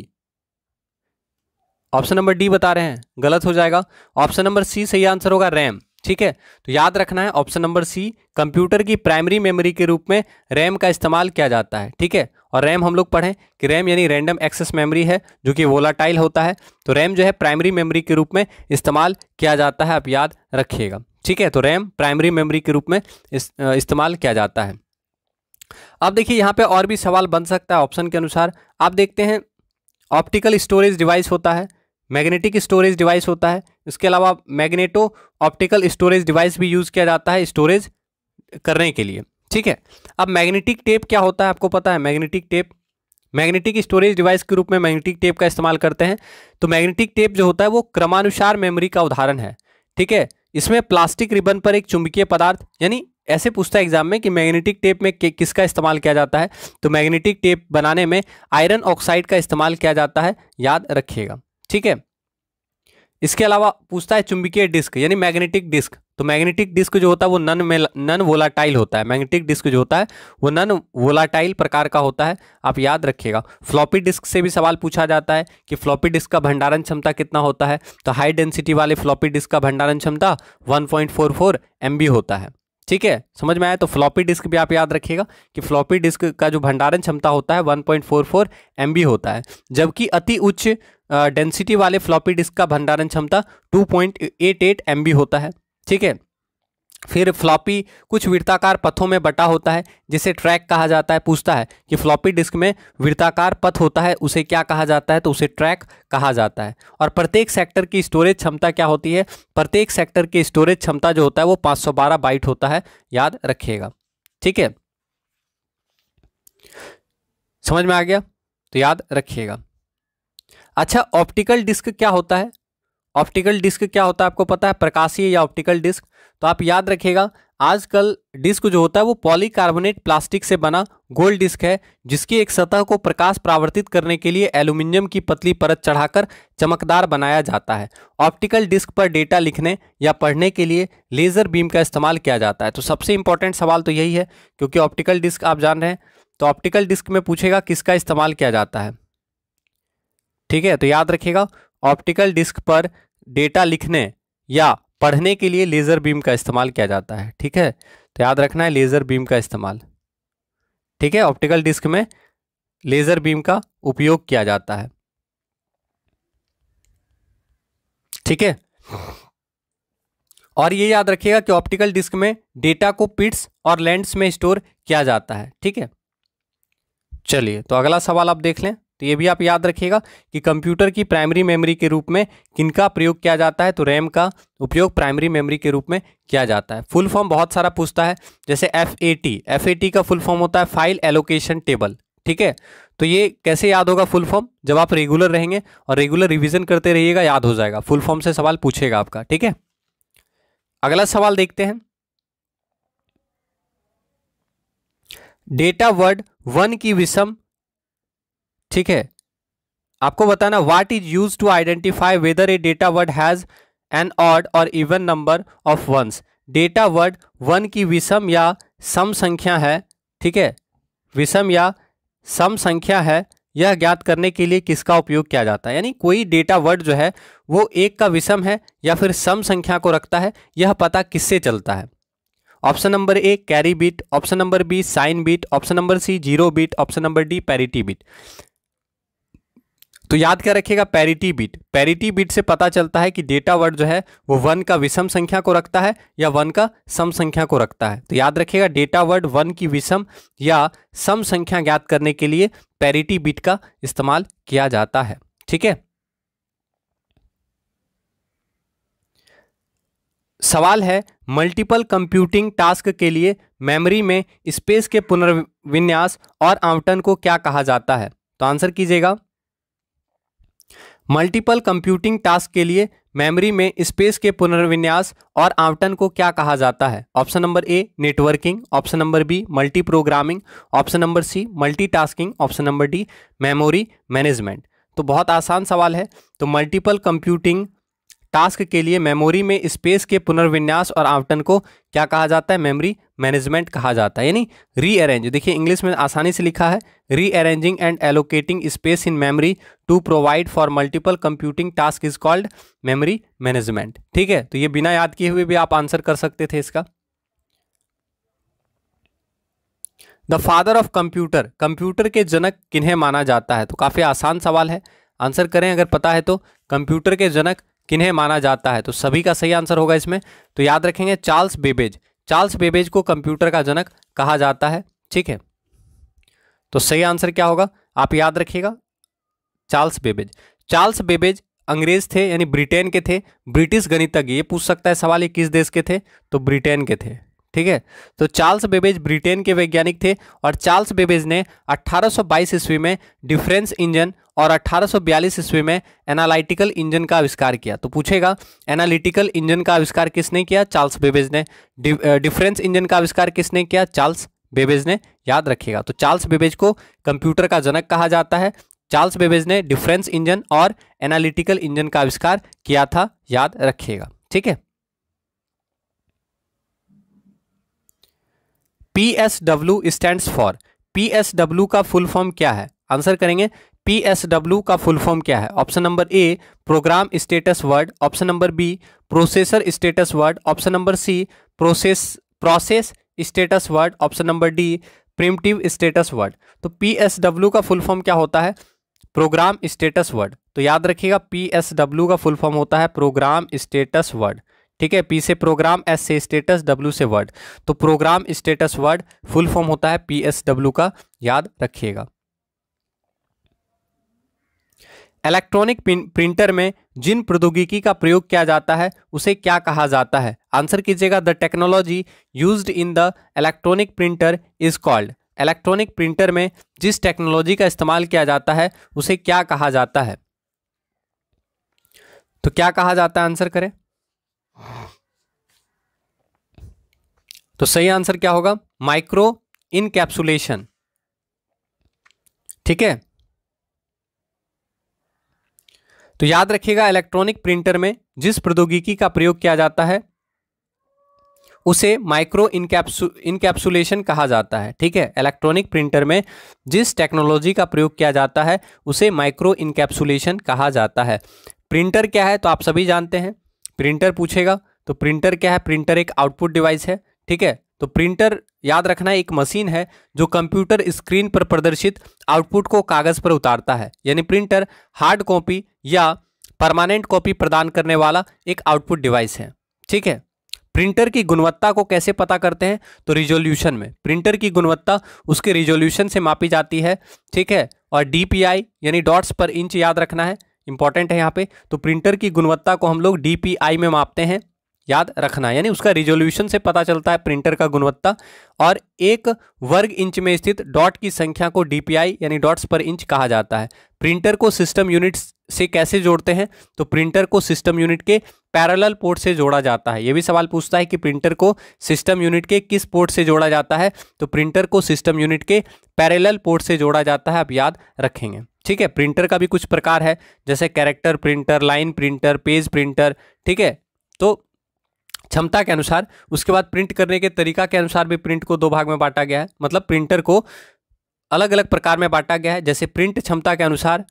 option number D बता रहे हैं गलत हो जाएगा ऑप्शन नंबर सी सही आंसर होगा रैम ठीक है तो याद रखना है ऑप्शन नंबर सी कंप्यूटर की प्राइमरी मेमोरी के रूप में रैम का इस्तेमाल किया जाता है ठीक है और रैम हम लोग पढ़ें कि रैम यानी रैंडम एक्सेस मेमोरी है जो कि वोलाटाइल होता है तो रैम जो है प्राइमरी मेमोरी के रूप में इस्तेमाल किया जाता है आप याद रखिएगा ठीक है तो रैम प्राइमरी मेमोरी के रूप में इस्तेमाल किया जाता है अब देखिए यहाँ पर और भी सवाल बन सकता है ऑप्शन के अनुसार आप देखते हैं ऑप्टिकल स्टोरेज डिवाइस होता है मैग्नेटिक स्टोरेज डिवाइस होता है इसके अलावा मैग्नेटो ऑप्टिकल स्टोरेज डिवाइस भी यूज़ किया जाता है स्टोरेज करने के लिए ठीक है अब मैग्नेटिक टेप क्या होता है आपको पता है magnetic tape magnetic storage device के रूप में मैग्नेटिक टेप का इस्तेमाल करते हैं तो मैग्नेटिक टेप जो होता है वो क्रमानुसार मेमोरी का उदाहरण है ठीक है इसमें प्लास्टिक रिबन पर एक चुंबकीय पदार्थ यानी ऐसे पूछता है एग्जाम में कि मैग्नेटिक टेप में किसका इस्तेमाल किया जाता है तो मैग्नेटिक टेप बनाने में आयरन ऑक्साइड का इस्तेमाल किया जाता है याद रखिएगा ठीक है इसके अलावा पूछता है चुंबकीय डिस्क यानी मैग्नेटिक डिस्क तो मैग्नेटिक डिस्क जो होता है वो नन मेल नन वोलाटाइल होता है मैग्नेटिक डिस्क जो होता है वो नन वोलाटाइल प्रकार का होता है आप याद रखिएगा फ्लॉपी डिस्क से भी सवाल पूछा जाता है कि फ्लॉपी डिस्क का भंडारण क्षमता कितना होता है तो हाई डेंसिटी वाले फ्लॉपी डिस्क का भंडारण क्षमता वन पॉइंट होता है ठीक है समझ में आया तो फ्लॉपी डिस्क भी आप याद रखिएगा कि फ्लॉपी डिस्क का जो भंडारण क्षमता होता है वन पॉइंट होता है जबकि अति उच्च डेंसिटी वाले फ्लॉपी डिस्क का भंडारण क्षमता 2.88 बी होता है ठीक है फिर फ्लॉपी कुछ वृत्ताकार पथों में बटा होता है जिसे ट्रैक कहा जाता है पूछता है कि फ्लॉपी डिस्क में वृत्ताकार पथ होता है उसे क्या कहा जाता है तो उसे ट्रैक कहा जाता है और प्रत्येक सेक्टर की स्टोरेज क्षमता क्या होती है प्रत्येक सेक्टर की स्टोरेज क्षमता जो होता है वो 512 बाइट होता है याद रखिएगा ठीक है समझ में आ गया तो याद रखिएगा अच्छा ऑप्टिकल डिस्क क्या होता है ऑप्टिकल डिस्क क्या होता है आपको पता है प्रकाशीय या ऑप्टिकल डिस्क तो आप याद रखिएगा आजकल डिस्क जो होता है वो पॉलीकार्बोनेट प्लास्टिक से बना गोल डिस्क है जिसकी एक सतह को प्रकाश प्रावर्तित करने के लिए एल्यूमिनियम की पतली परत चढ़ाकर चमकदार बनाया जाता है ऑप्टिकल डिस्क पर डेटा लिखने या पढ़ने के लिए लेज़र बीम का इस्तेमाल किया जाता है तो सबसे इंपॉर्टेंट सवाल तो यही है क्योंकि ऑप्टिकल डिस्क आप जान रहे हैं तो ऑप्टिकल डिस्क में पूछेगा किसका इस्तेमाल किया जाता है ठीक है तो याद रखिएगा ऑप्टिकल डिस्क पर डेटा लिखने या पढ़ने के लिए लेज़र बीम का इस्तेमाल किया जाता है ठीक है तो याद रखना है लेज़र बीम का इस्तेमाल ठीक है ऑप्टिकल डिस्क में लेज़र बीम का उपयोग किया जाता है ठीक है और ये याद रखिएगा कि ऑप्टिकल डिस्क में डेटा को पिट्स और लेंस में स्टोर किया जाता है ठीक है चलिए तो अगला सवाल आप देख लें तो ये भी आप याद रखिएगा कि कंप्यूटर की प्राइमरी मेमोरी के रूप में किनका प्रयोग किया जाता है तो रैम का उपयोग प्राइमरी मेमोरी के रूप में किया जाता है फुल फॉर्म बहुत सारा पूछता है जैसे F A T F A T का फुल फॉर्म होता है फाइल एलोकेशन टेबल ठीक है तो ये कैसे याद होगा फुल फॉर्म जब आप रेगुलर रहेंगे और रेगुलर रिविजन करते रहिएगा याद हो जाएगा फुल फॉर्म से सवाल पूछेगा आपका ठीक है अगला सवाल देखते हैं डेटा वर्ड वन की विषम ठीक है आपको बताना what is use to identify whether a data word has an odd or even number of ones data word one की विषम या सम संख्या है ठीक है विषम या सम संख्या है यह ज्ञात करने के लिए किसका उपयोग किया जाता है यानी कोई डेटा वर्ड जो है वो एक का विषम है या फिर सम संख्या को रखता है यह पता किससे चलता है option number A carry bit option number B sign bit option number C zero bit option number D parity bit तो याद क्या रखिएगा पैरिटी बिट पैरिटी बिट से पता चलता है कि डेटा वर्ड जो है वो वन का विषम संख्या को रखता है या वन का सम संख्या को रखता है तो याद रखिएगा डेटा वर्ड वन की विषम या सम संख्या ज्ञात करने के लिए पैरिटी बिट का इस्तेमाल किया जाता है ठीक है सवाल है मल्टीपल कंप्यूटिंग टास्क के लिए मेमोरी में स्पेस के पुनर्विन्यास और आवंटन को क्या कहा जाता है तो आंसर कीजिएगा मल्टीपल कंप्यूटिंग टास्क के लिए मेमोरी में स्पेस के पुनर्विन्यास और आवंटन को क्या कहा जाता है option number A networking option number B multi programming option number C multitasking option number D memory management तो बहुत आसान सवाल है तो मल्टीपल कंप्यूटिंग टास्क के लिए मेमोरी में स्पेस के पुनर्विन्यास और आवंटन को क्या कहा जाता है मेमोरी मैनेजमेंट कहा जाता है यानी रीअरेंज देखिए इंग्लिश में आसानी से लिखा है rearranging and allocating space in memory to provide for multiple computing task is called memory management ठीक है तो ये बिना याद किए हुए भी आप आंसर कर सकते थे इसका the father of computer computer के जनक किन्हें माना जाता है तो काफ़ी आसान सवाल है आंसर करें अगर पता है तो कंप्यूटर के जनक किन्हें माना जाता है तो सभी का सही आंसर होगा इसमें तो याद रखेंगे चार्ल्स बेबेज चार्ल्स बेबेज को कंप्यूटर का जनक कहा जाता है ठीक है तो सही आंसर क्या होगा आप याद रखिएगा चार्ल्स बेबेज चार्ल्स बेबेज अंग्रेज थे यानी ब्रिटेन के थे ब्रिटिश गणितज्ञ ये पूछ सकता है सवाल ये किस देश के थे तो ब्रिटेन के थे ठीक है तो चार्ल्स बेबेज ब्रिटेन के वैज्ञानिक थे और चार्ल्स बेबेज ने 1822 ईस्वी में डिफरेंस इंजन और 1842 ईस्वी में एनालिटिकल इंजन का आविष्कार किया तो पूछेगा एनालिटिकल इंजन का आविष्कार किसने किया चार्ल्स बेबेज ने डिफरेंस इंजन का आविष्कार किसने किया चार्ल्स बेबेज ने याद रखिएगा तो चार्ल्स बेबेज को कंप्यूटर का जनक कहा जाता है चार्ल्स बेबेज ने डिफरेंस इंजन और एनालिटिकल इंजन का आविष्कार किया था याद रखिएगा ठीक है P S W stand for P S W का फुल फॉर्म क्या है आंसर करेंगे पीएसडब्ल्यू का फुल फॉर्म क्या है option number A program status word option number B processor status word option number C process process status word option number D primitive status word तो PSW का full form क्या होता है programme status word तो याद रखिएगा PSW का full form होता है प्रोग्राम स्टेटस वर्ड ठीक है पी से प्रोग्राम एस से स्टेटस डब्ल्यू से वर्ड तो program status word full form होता है पी एस डब्ल्यू का याद रखिएगा इलेक्ट्रॉनिक प्रिंटर में जिन प्रौद्योगिकी का प्रयोग किया जाता है उसे क्या कहा जाता है आंसर कीजिएगा the technology used in the electronic printer is called electronic printer में जिस टेक्नोलॉजी का इस्तेमाल किया जाता है उसे क्या कहा जाता है तो क्या कहा जाता है आंसर करें तो सही आंसर क्या होगा माइक्रो इनकैप्सुलेशन ठीक है तो याद रखिएगा इलेक्ट्रॉनिक प्रिंटर में जिस प्रौद्योगिकी का प्रयोग किया जाता है उसे माइक्रो इनकैप्सू इनकैप्सुलेशन कहा जाता है ठीक है इलेक्ट्रॉनिक प्रिंटर में जिस टेक्नोलॉजी का प्रयोग किया जाता है उसे माइक्रो इनकैप्सुलेशन कहा जाता है प्रिंटर क्या है तो आप सभी जानते हैं प्रिंटर पूछेगा तो प्रिंटर क्या है प्रिंटर एक आउटपुट डिवाइस है ठीक है तो प्रिंटर याद रखना एक मशीन है जो कंप्यूटर स्क्रीन पर प्रदर्शित आउटपुट को कागज़ पर उतारता है यानी प्रिंटर हार्ड कॉपी या परमानेंट कॉपी प्रदान करने वाला एक आउटपुट डिवाइस है ठीक है प्रिंटर की गुणवत्ता को कैसे पता करते हैं तो रिजोल्यूशन में प्रिंटर की गुणवत्ता उसके रिजोल्यूशन से मापी जाती है ठीक है और डी यानी डॉट्स पर इंच याद रखना है इंपॉर्टेंट है यहाँ पे तो प्रिंटर की गुणवत्ता को हम लोग डी में मापते हैं याद रखना यानी उसका रिजोल्यूशन से पता चलता है प्रिंटर का गुणवत्ता और एक वर्ग इंच में स्थित डॉट की संख्या को डीपीआई यानी डॉट्स पर इंच कहा जाता है प्रिंटर को सिस्टम यूनिट्स से कैसे जोड़ते हैं तो प्रिंटर को सिस्टम यूनिट के पैरेलल पोर्ट से जोड़ा जाता है यह भी सवाल पूछता है कि प्रिंटर को सिस्टम यूनिट के किस पोर्ट से जोड़ा जाता है तो प्रिंटर को सिस्टम यूनिट के पैरेलल पोर्ट से जोड़ा जाता है आप याद रखेंगे ठीक है प्रिंटर का भी कुछ प्रकार है जैसे character printer line printer page printer ठीक है तो क्षमता के अनुसार उसके बाद प्रिंट करने के तरीका के अनुसार भी प्रिंट को दो भाग में बांटा गया है मतलब प्रिंटर को अलग अलग प्रकार में बांटा गया है जैसे प्रिंट क्षमता के अनुसार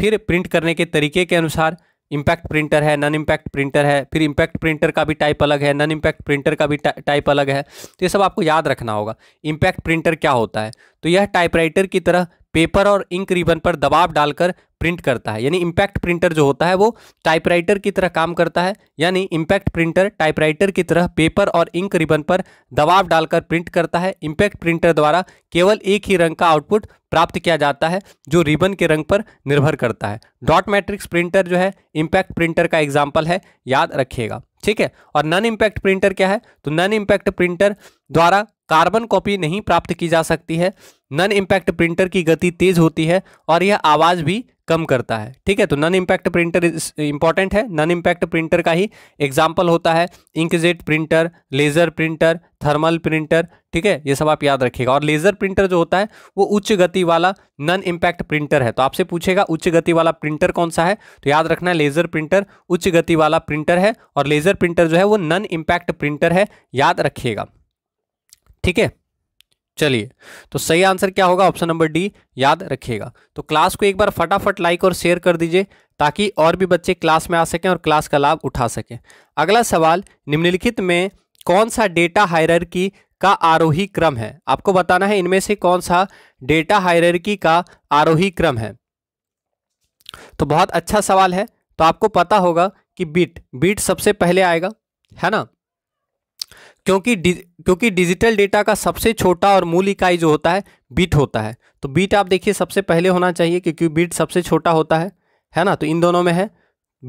फिर प्रिंट करने के तरीके के अनुसार इम्पैक्ट प्रिंटर है नन इम्पैक्ट प्रिंटर है फिर इम्पैक्ट प्रिंटर का भी टाइप अलग है नन इम्पैक्ट प्रिंटर का भी टाइप अलग है तो ये सब आपको याद रखना होगा इम्पैक्ट प्रिंटर क्या होता है तो यह टाइपराइटर की तरह पेपर और इंक रिबन पर दबाव डालकर प्रिंट करता है यानी इम्पैक्ट प्रिंटर जो होता है वो टाइपराइटर की तरह काम करता है यानी इम्पैक्ट प्रिंटर टाइपराइटर की तरह पेपर और इंक रिबन पर दबाव डालकर प्रिंट करता है इम्पैक्ट प्रिंटर द्वारा केवल एक ही रंग का आउटपुट प्राप्त किया जाता है जो रिबन के रंग पर निर्भर करता है डॉट मैट्रिक्स प्रिंटर जो है इम्पैक्ट प्रिंटर का एग्जाम्पल है याद रखिएगा ठीक है और नन इम्पैक्ट प्रिंटर क्या है तो नन इम्पैक्ट प्रिंटर द्वारा कार्बन कॉपी नहीं प्राप्त की जा सकती है नन इम्पैक्ट प्रिंटर की गति तेज होती है और यह आवाज़ भी कम करता है ठीक है तो नन इम्पैक्ट प्रिंटर इंपॉर्टेंट है नन इम्पैक्ट प्रिंटर का ही एग्जाम्पल होता है inkjet printer laser printer thermal printer ठीक है ये सब आप याद रखिएगा और लेज़र प्रिंटर जो होता है वो उच्च गति वाला नन इम्पैक्ट प्रिंटर है तो आपसे पूछेगा उच्च गति वाला प्रिंटर कौन सा है तो याद रखना है लेज़र प्रिंटर उच्च गति वाला प्रिंटर है और लेज़र प्रिंटर जो है वो नन इम्पैक्ट प्रिंटर है याद रखिएगा ठीक है चलिए तो सही आंसर क्या होगा ऑप्शन नंबर डी याद रखिएगा तो क्लास को एक बार फटाफट लाइक और शेयर कर दीजिए ताकि और भी बच्चे क्लास में आ सकें और क्लास का लाभ उठा सकें अगला सवाल निम्नलिखित में कौन सा डेटा हायरर का आरोही क्रम है आपको बताना है इनमें से कौन सा डेटा हायरर का आरोही क्रम है तो बहुत अच्छा सवाल है तो आपको पता होगा कि बीट बीट सबसे पहले आएगा है ना क्योंकि डि, क्योंकि डिजिटल डेटा का सबसे छोटा और मूल इकाई जो होता है बीट होता है तो बीट आप देखिए सबसे पहले होना चाहिए क्योंकि बीट सबसे छोटा होता है है ना तो इन दोनों में है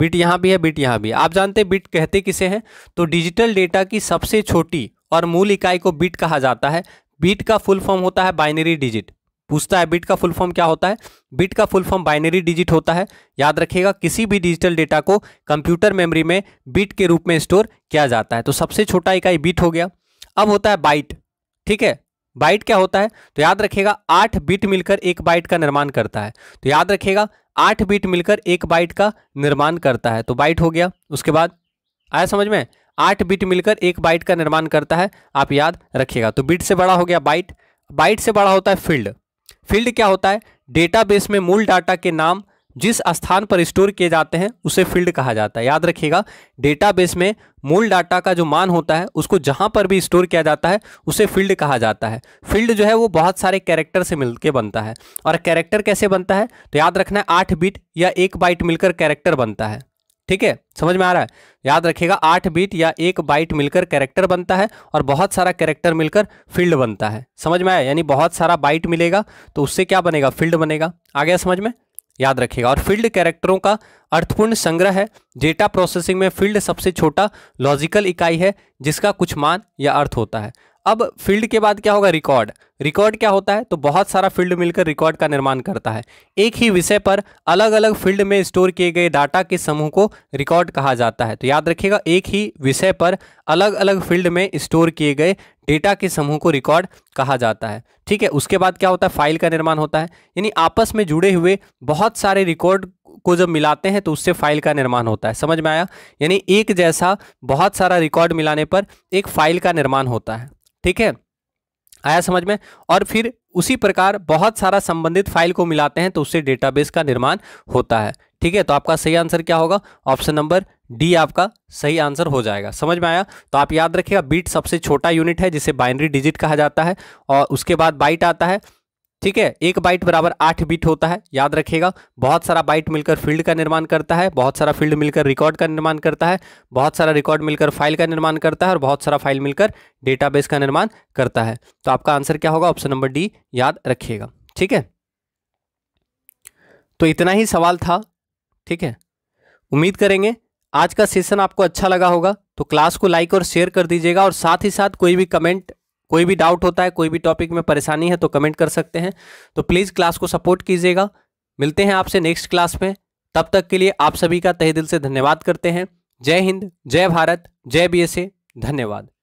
बिट यहाँ भी है बिट यहाँ भी है आप जानते हैं बिट कहते किसे हैं तो डिजिटल डेटा की सबसे छोटी और मूल इकाई को बिट कहा जाता है बीट का फुल फॉर्म होता है बाइनरी डिजिट पूछता है बिट का फुल फॉर्म क्या होता है बिट का फुल फॉर्म बाइनरी डिजिट होता है याद रखिएगा किसी भी डिजिटल डेटा को कंप्यूटर मेमोरी में बिट के रूप में स्टोर किया जाता है तो सबसे छोटा इकाई बिट हो गया अब होता है बाइट ठीक है बाइट क्या होता है तो याद रखिएगा आठ बिट मिलकर एक बाइट का निर्माण करता है तो याद रखिएगा आठ बिट मिलकर एक बाइट का निर्माण करता है तो बाइट हो गया उसके बाद आया समझ में आठ बिट मिलकर एक बाइट का निर्माण करता है आप याद रखिएगा तो बिट से बड़ा हो गया बाइट बाइट से बड़ा होता है फील्ड फील्ड क्या होता है डेटाबेस में मूल डाटा के नाम जिस स्थान पर स्टोर किए जाते हैं उसे फील्ड कहा जाता है याद रखिएगा डेटाबेस में मूल डाटा का जो मान होता है उसको जहाँ पर भी स्टोर किया जाता है उसे फील्ड कहा जाता है फील्ड जो है वो बहुत सारे कैरेक्टर से मिलकर बनता है और कैरेक्टर कैसे बनता है तो याद रखना है आठ बिट या एक बाइट मिलकर कैरेक्टर बनता है ठीक है समझ में आ रहा है याद रखिएगा आठ बीट या एक बाइट मिलकर कैरेक्टर बनता है और बहुत सारा कैरेक्टर मिलकर फील्ड बनता है समझ में आया यानी बहुत सारा बाइट मिलेगा तो उससे क्या बनेगा फील्ड बनेगा आ गया समझ में याद रखिएगा और फील्ड कैरेक्टरों का अर्थपूर्ण संग्रह है डेटा प्रोसेसिंग में फील्ड सबसे छोटा लॉजिकल इकाई है जिसका कुछ मान या अर्थ होता है अब फील्ड के बाद क्या होगा रिकॉर्ड रिकॉर्ड क्या होता है तो बहुत सारा फील्ड मिलकर रिकॉर्ड का निर्माण करता है एक ही विषय पर अलग अलग फील्ड में स्टोर किए गए डाटा के समूह को रिकॉर्ड कहा जाता है तो याद रखिएगा एक ही विषय पर अलग अलग फील्ड में स्टोर किए गए डेटा के समूह को रिकॉर्ड कहा जाता है ठीक है उसके बाद क्या होता है फाइल का निर्माण होता है यानी आपस में जुड़े हुए बहुत सारे रिकॉर्ड को जब मिलाते हैं तो उससे फाइल का निर्माण होता है समझ में आया यानी एक जैसा बहुत सारा रिकॉर्ड मिलाने पर एक फाइल का निर्माण होता है ठीक है आया समझ में और फिर उसी प्रकार बहुत सारा संबंधित फाइल को मिलाते हैं तो उससे डेटाबेस का निर्माण होता है ठीक है तो आपका सही आंसर क्या होगा ऑप्शन नंबर डी आपका सही आंसर हो जाएगा समझ में आया तो आप याद रखिएगा बीट सबसे छोटा यूनिट है जिसे बाइनरी डिजिट कहा जाता है और उसके बाद बाइट आता है ठीक है एक बाइट बराबर आठ बिट होता है याद रखिएगा बहुत सारा बाइट मिलकर फील्ड का निर्माण करता है बहुत सारा फील्ड मिलकर रिकॉर्ड का निर्माण करता है बहुत सारा रिकॉर्ड मिलकर फाइल का निर्माण करता है और बहुत सारा फाइल मिलकर डेटाबेस का निर्माण करता है तो आपका आंसर क्या होगा ऑप्शन नंबर डी याद रखिएगा ठीक है तो इतना ही सवाल था ठीक है उम्मीद करेंगे आज का सेशन आपको अच्छा लगा होगा तो क्लास को लाइक और शेयर कर दीजिएगा और साथ ही साथ कोई भी कमेंट कोई भी डाउट होता है कोई भी टॉपिक में परेशानी है तो कमेंट कर सकते हैं तो प्लीज़ क्लास को सपोर्ट कीजिएगा मिलते हैं आपसे नेक्स्ट क्लास में तब तक के लिए आप सभी का तहे दिल से धन्यवाद करते हैं जय हिंद जय भारत जय बी धन्यवाद